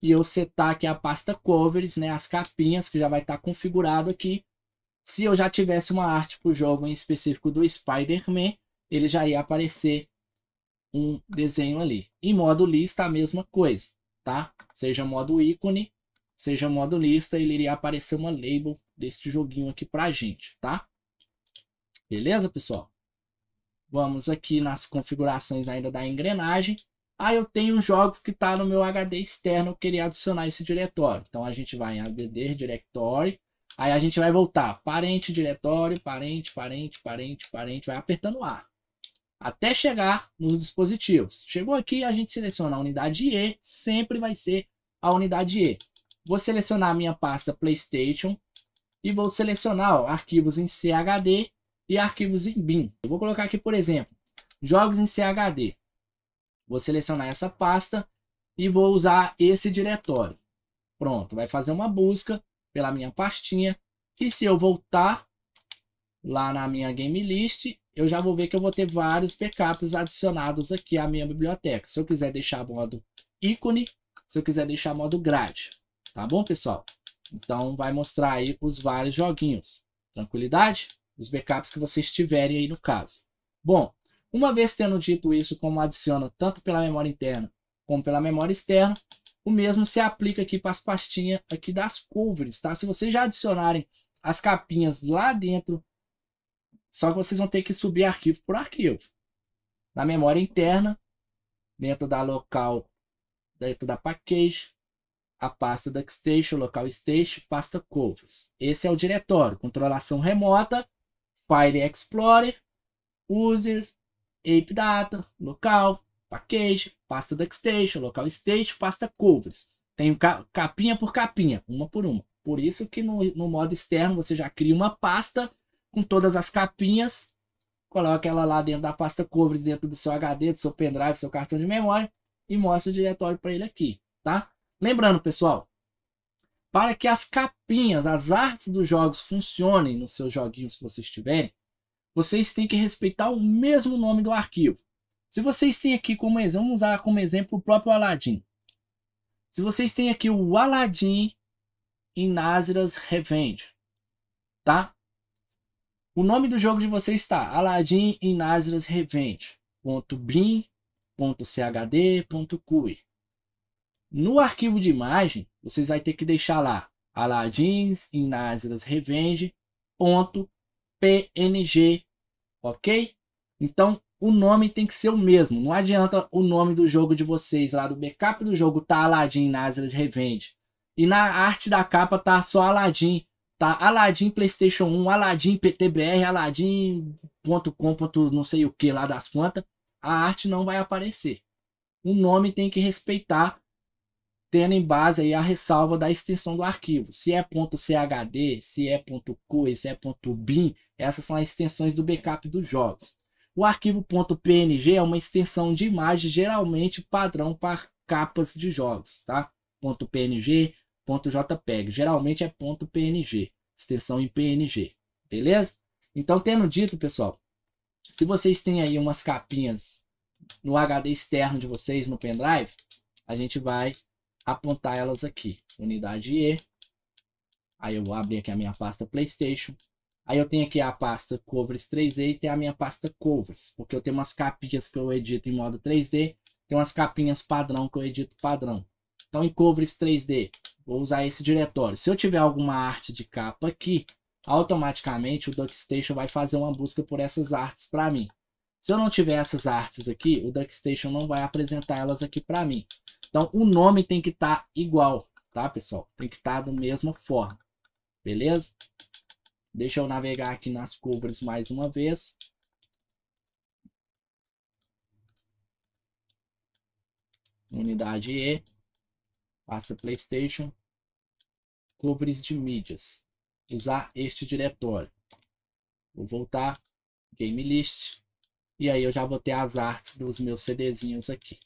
e eu setar aqui a pasta covers, né, as capinhas que já vai estar tá configurado aqui, se eu já tivesse uma arte para o jogo em específico do Spider-Man, ele já ia aparecer um desenho ali. Em modo lista, a mesma coisa, tá? Seja modo ícone, seja modo lista, ele iria aparecer uma label deste joguinho aqui pra gente, tá? Beleza, pessoal? Vamos aqui nas configurações ainda da engrenagem. Ah, eu tenho jogos que está no meu HD externo, eu queria adicionar esse diretório. Então a gente vai em add directory, aí a gente vai voltar parente diretório, parente, parente, parente, parente, vai apertando A, até chegar nos dispositivos. Chegou aqui, a gente seleciona a unidade E, sempre vai ser a unidade E. Vou selecionar a minha pasta PlayStation e vou selecionar ó, arquivos em CHD e arquivos em BIM. Eu vou colocar aqui, por exemplo, jogos em CHD. Vou selecionar essa pasta e vou usar esse diretório. Pronto, vai fazer uma busca pela minha pastinha. E se eu voltar lá na minha game list, eu já vou ver que eu vou ter vários backups adicionados aqui à minha biblioteca. Se eu quiser deixar modo ícone, se eu quiser deixar modo grade. Tá bom, pessoal? Então, vai mostrar aí os vários joguinhos. Tranquilidade? Os backups que vocês tiverem aí no caso. Bom, uma vez tendo dito isso, como adiciono tanto pela memória interna como pela memória externa, o mesmo se aplica aqui para as pastinhas aqui das covers, tá? Se vocês já adicionarem as capinhas lá dentro só que vocês vão ter que subir arquivo por arquivo. Na memória interna, dentro da local, dentro da package, a pasta Duckstation, local stage pasta covers. Esse é o diretório, controlação remota, File Explorer, User, Ape Data, local, package, pasta Duckstation, local stage pasta covers. Tem capinha por capinha, uma por uma. Por isso que no, no modo externo você já cria uma pasta com todas as capinhas. Coloca ela lá dentro da pasta covers, dentro do seu HD, do seu pendrive, do seu cartão de memória e mostra o diretório para ele aqui, tá? Lembrando, pessoal, para que as capinhas, as artes dos jogos funcionem nos seus joguinhos que vocês tiverem, vocês têm que respeitar o mesmo nome do arquivo. Se vocês têm aqui como exemplo, vamos usar como exemplo o próprio Aladdin. Se vocês têm aqui o Aladdin em Naziras Revenge, tá? O nome do jogo de vocês está Aladdin in Naziras Revenge. cui. No arquivo de imagem, vocês vai ter que deixar lá Aladdins in Revende Revenge .png, ok? Então, o nome tem que ser o mesmo. Não adianta o nome do jogo de vocês lá do backup do jogo tá Aladdin in Naziras Revenge. E na arte da capa tá só Aladdin Tá? Aladim PlayStation 1, Aladim PTBR, Aladim.com, não sei o que lá das plantas. A arte não vai aparecer. O nome tem que respeitar, tendo em base aí a ressalva da extensão do arquivo. Se é .chd, se é .coe, se é .bin, essas são as extensões do backup dos jogos. O arquivo .png é uma extensão de imagem geralmente padrão para capas de jogos, tá? .png, .jpeg. Geralmente é .png, extensão em PNG. Beleza? Então, tendo dito, pessoal, se vocês têm aí umas capinhas no HD externo de vocês, no pendrive, a gente vai apontar elas aqui. Unidade E. Aí eu vou abrir aqui a minha pasta PlayStation. Aí eu tenho aqui a pasta Covers 3D e tem a minha pasta Covers. Porque eu tenho umas capinhas que eu edito em modo 3D. Tem umas capinhas padrão que eu edito padrão. Então em Covers 3D Vou usar esse diretório. Se eu tiver alguma arte de capa aqui, automaticamente o DuckStation vai fazer uma busca por essas artes para mim. Se eu não tiver essas artes aqui, o DuckStation não vai apresentar elas aqui para mim. Então, o nome tem que estar tá igual, tá, pessoal? Tem que estar tá da mesma forma, beleza? Deixa eu navegar aqui nas covers mais uma vez. Unidade E pasta PlayStation, cobres de mídias, usar este diretório. Vou voltar, game list, e aí eu já vou ter as artes dos meus CDzinhos aqui.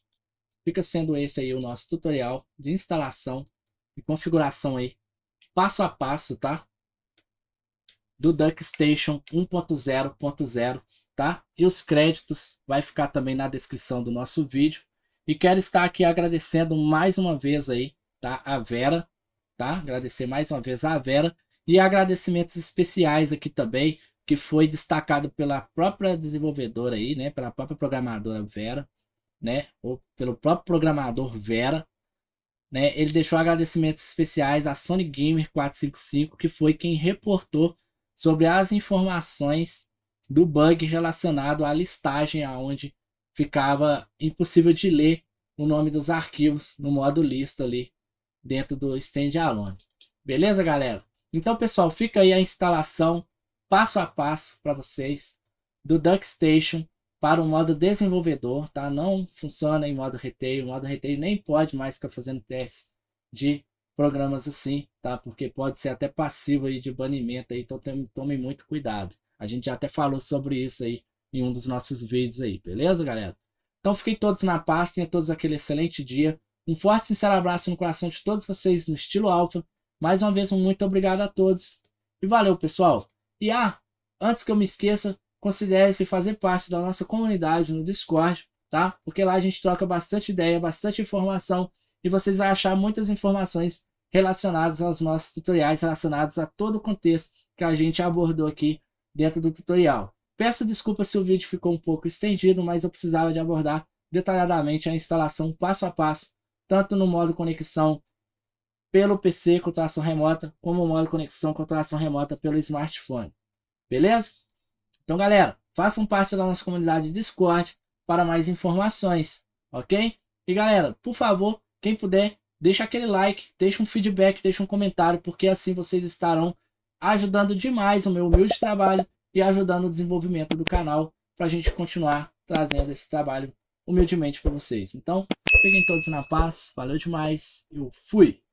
Fica sendo esse aí o nosso tutorial de instalação e configuração aí, passo a passo, tá? Do DuckStation 1.0.0, tá? E os créditos vai ficar também na descrição do nosso vídeo. E quero estar aqui agradecendo mais uma vez aí, tá? A Vera, tá? Agradecer mais uma vez a Vera e agradecimentos especiais aqui também, que foi destacado pela própria desenvolvedora aí, né? Pela própria programadora Vera, né? Ou pelo próprio programador Vera, né? Ele deixou agradecimentos especiais à Sony Gamer 455, que foi quem reportou sobre as informações do bug relacionado à listagem aonde ficava impossível de ler o nome dos arquivos no modo lista ali dentro do standalone. Beleza, galera? Então, pessoal, fica aí a instalação passo a passo para vocês do DuckStation para o modo desenvolvedor, tá? Não funciona em modo retail, o modo retail nem pode mais ficar fazendo testes de programas assim, tá? Porque pode ser até passivo aí de banimento aí, então tomem muito cuidado. A gente já até falou sobre isso aí em um dos nossos vídeos aí, beleza, galera? Então fiquem todos na paz, tenham todos aquele excelente dia. Um forte e sincero abraço no coração de todos vocês no estilo alfa. Mais uma vez, um muito obrigado a todos. E valeu, pessoal. E ah, antes que eu me esqueça, considere-se fazer parte da nossa comunidade no Discord, tá? Porque lá a gente troca bastante ideia, bastante informação e vocês vão achar muitas informações relacionadas aos nossos tutoriais, relacionadas a todo o contexto que a gente abordou aqui dentro do tutorial. Peço desculpa se o vídeo ficou um pouco estendido, mas eu precisava de abordar detalhadamente a instalação passo a passo, tanto no modo conexão pelo PC com tração remota, como no modo conexão com tração remota pelo smartphone. Beleza? Então, galera, façam parte da nossa comunidade Discord para mais informações, ok? E galera, por favor, quem puder, deixa aquele like, deixa um feedback, deixa um comentário, porque assim vocês estarão ajudando demais o meu humilde trabalho e ajudar no desenvolvimento do canal para a gente continuar trazendo esse trabalho humildemente para vocês. Então, fiquem todos na paz, valeu demais, eu fui!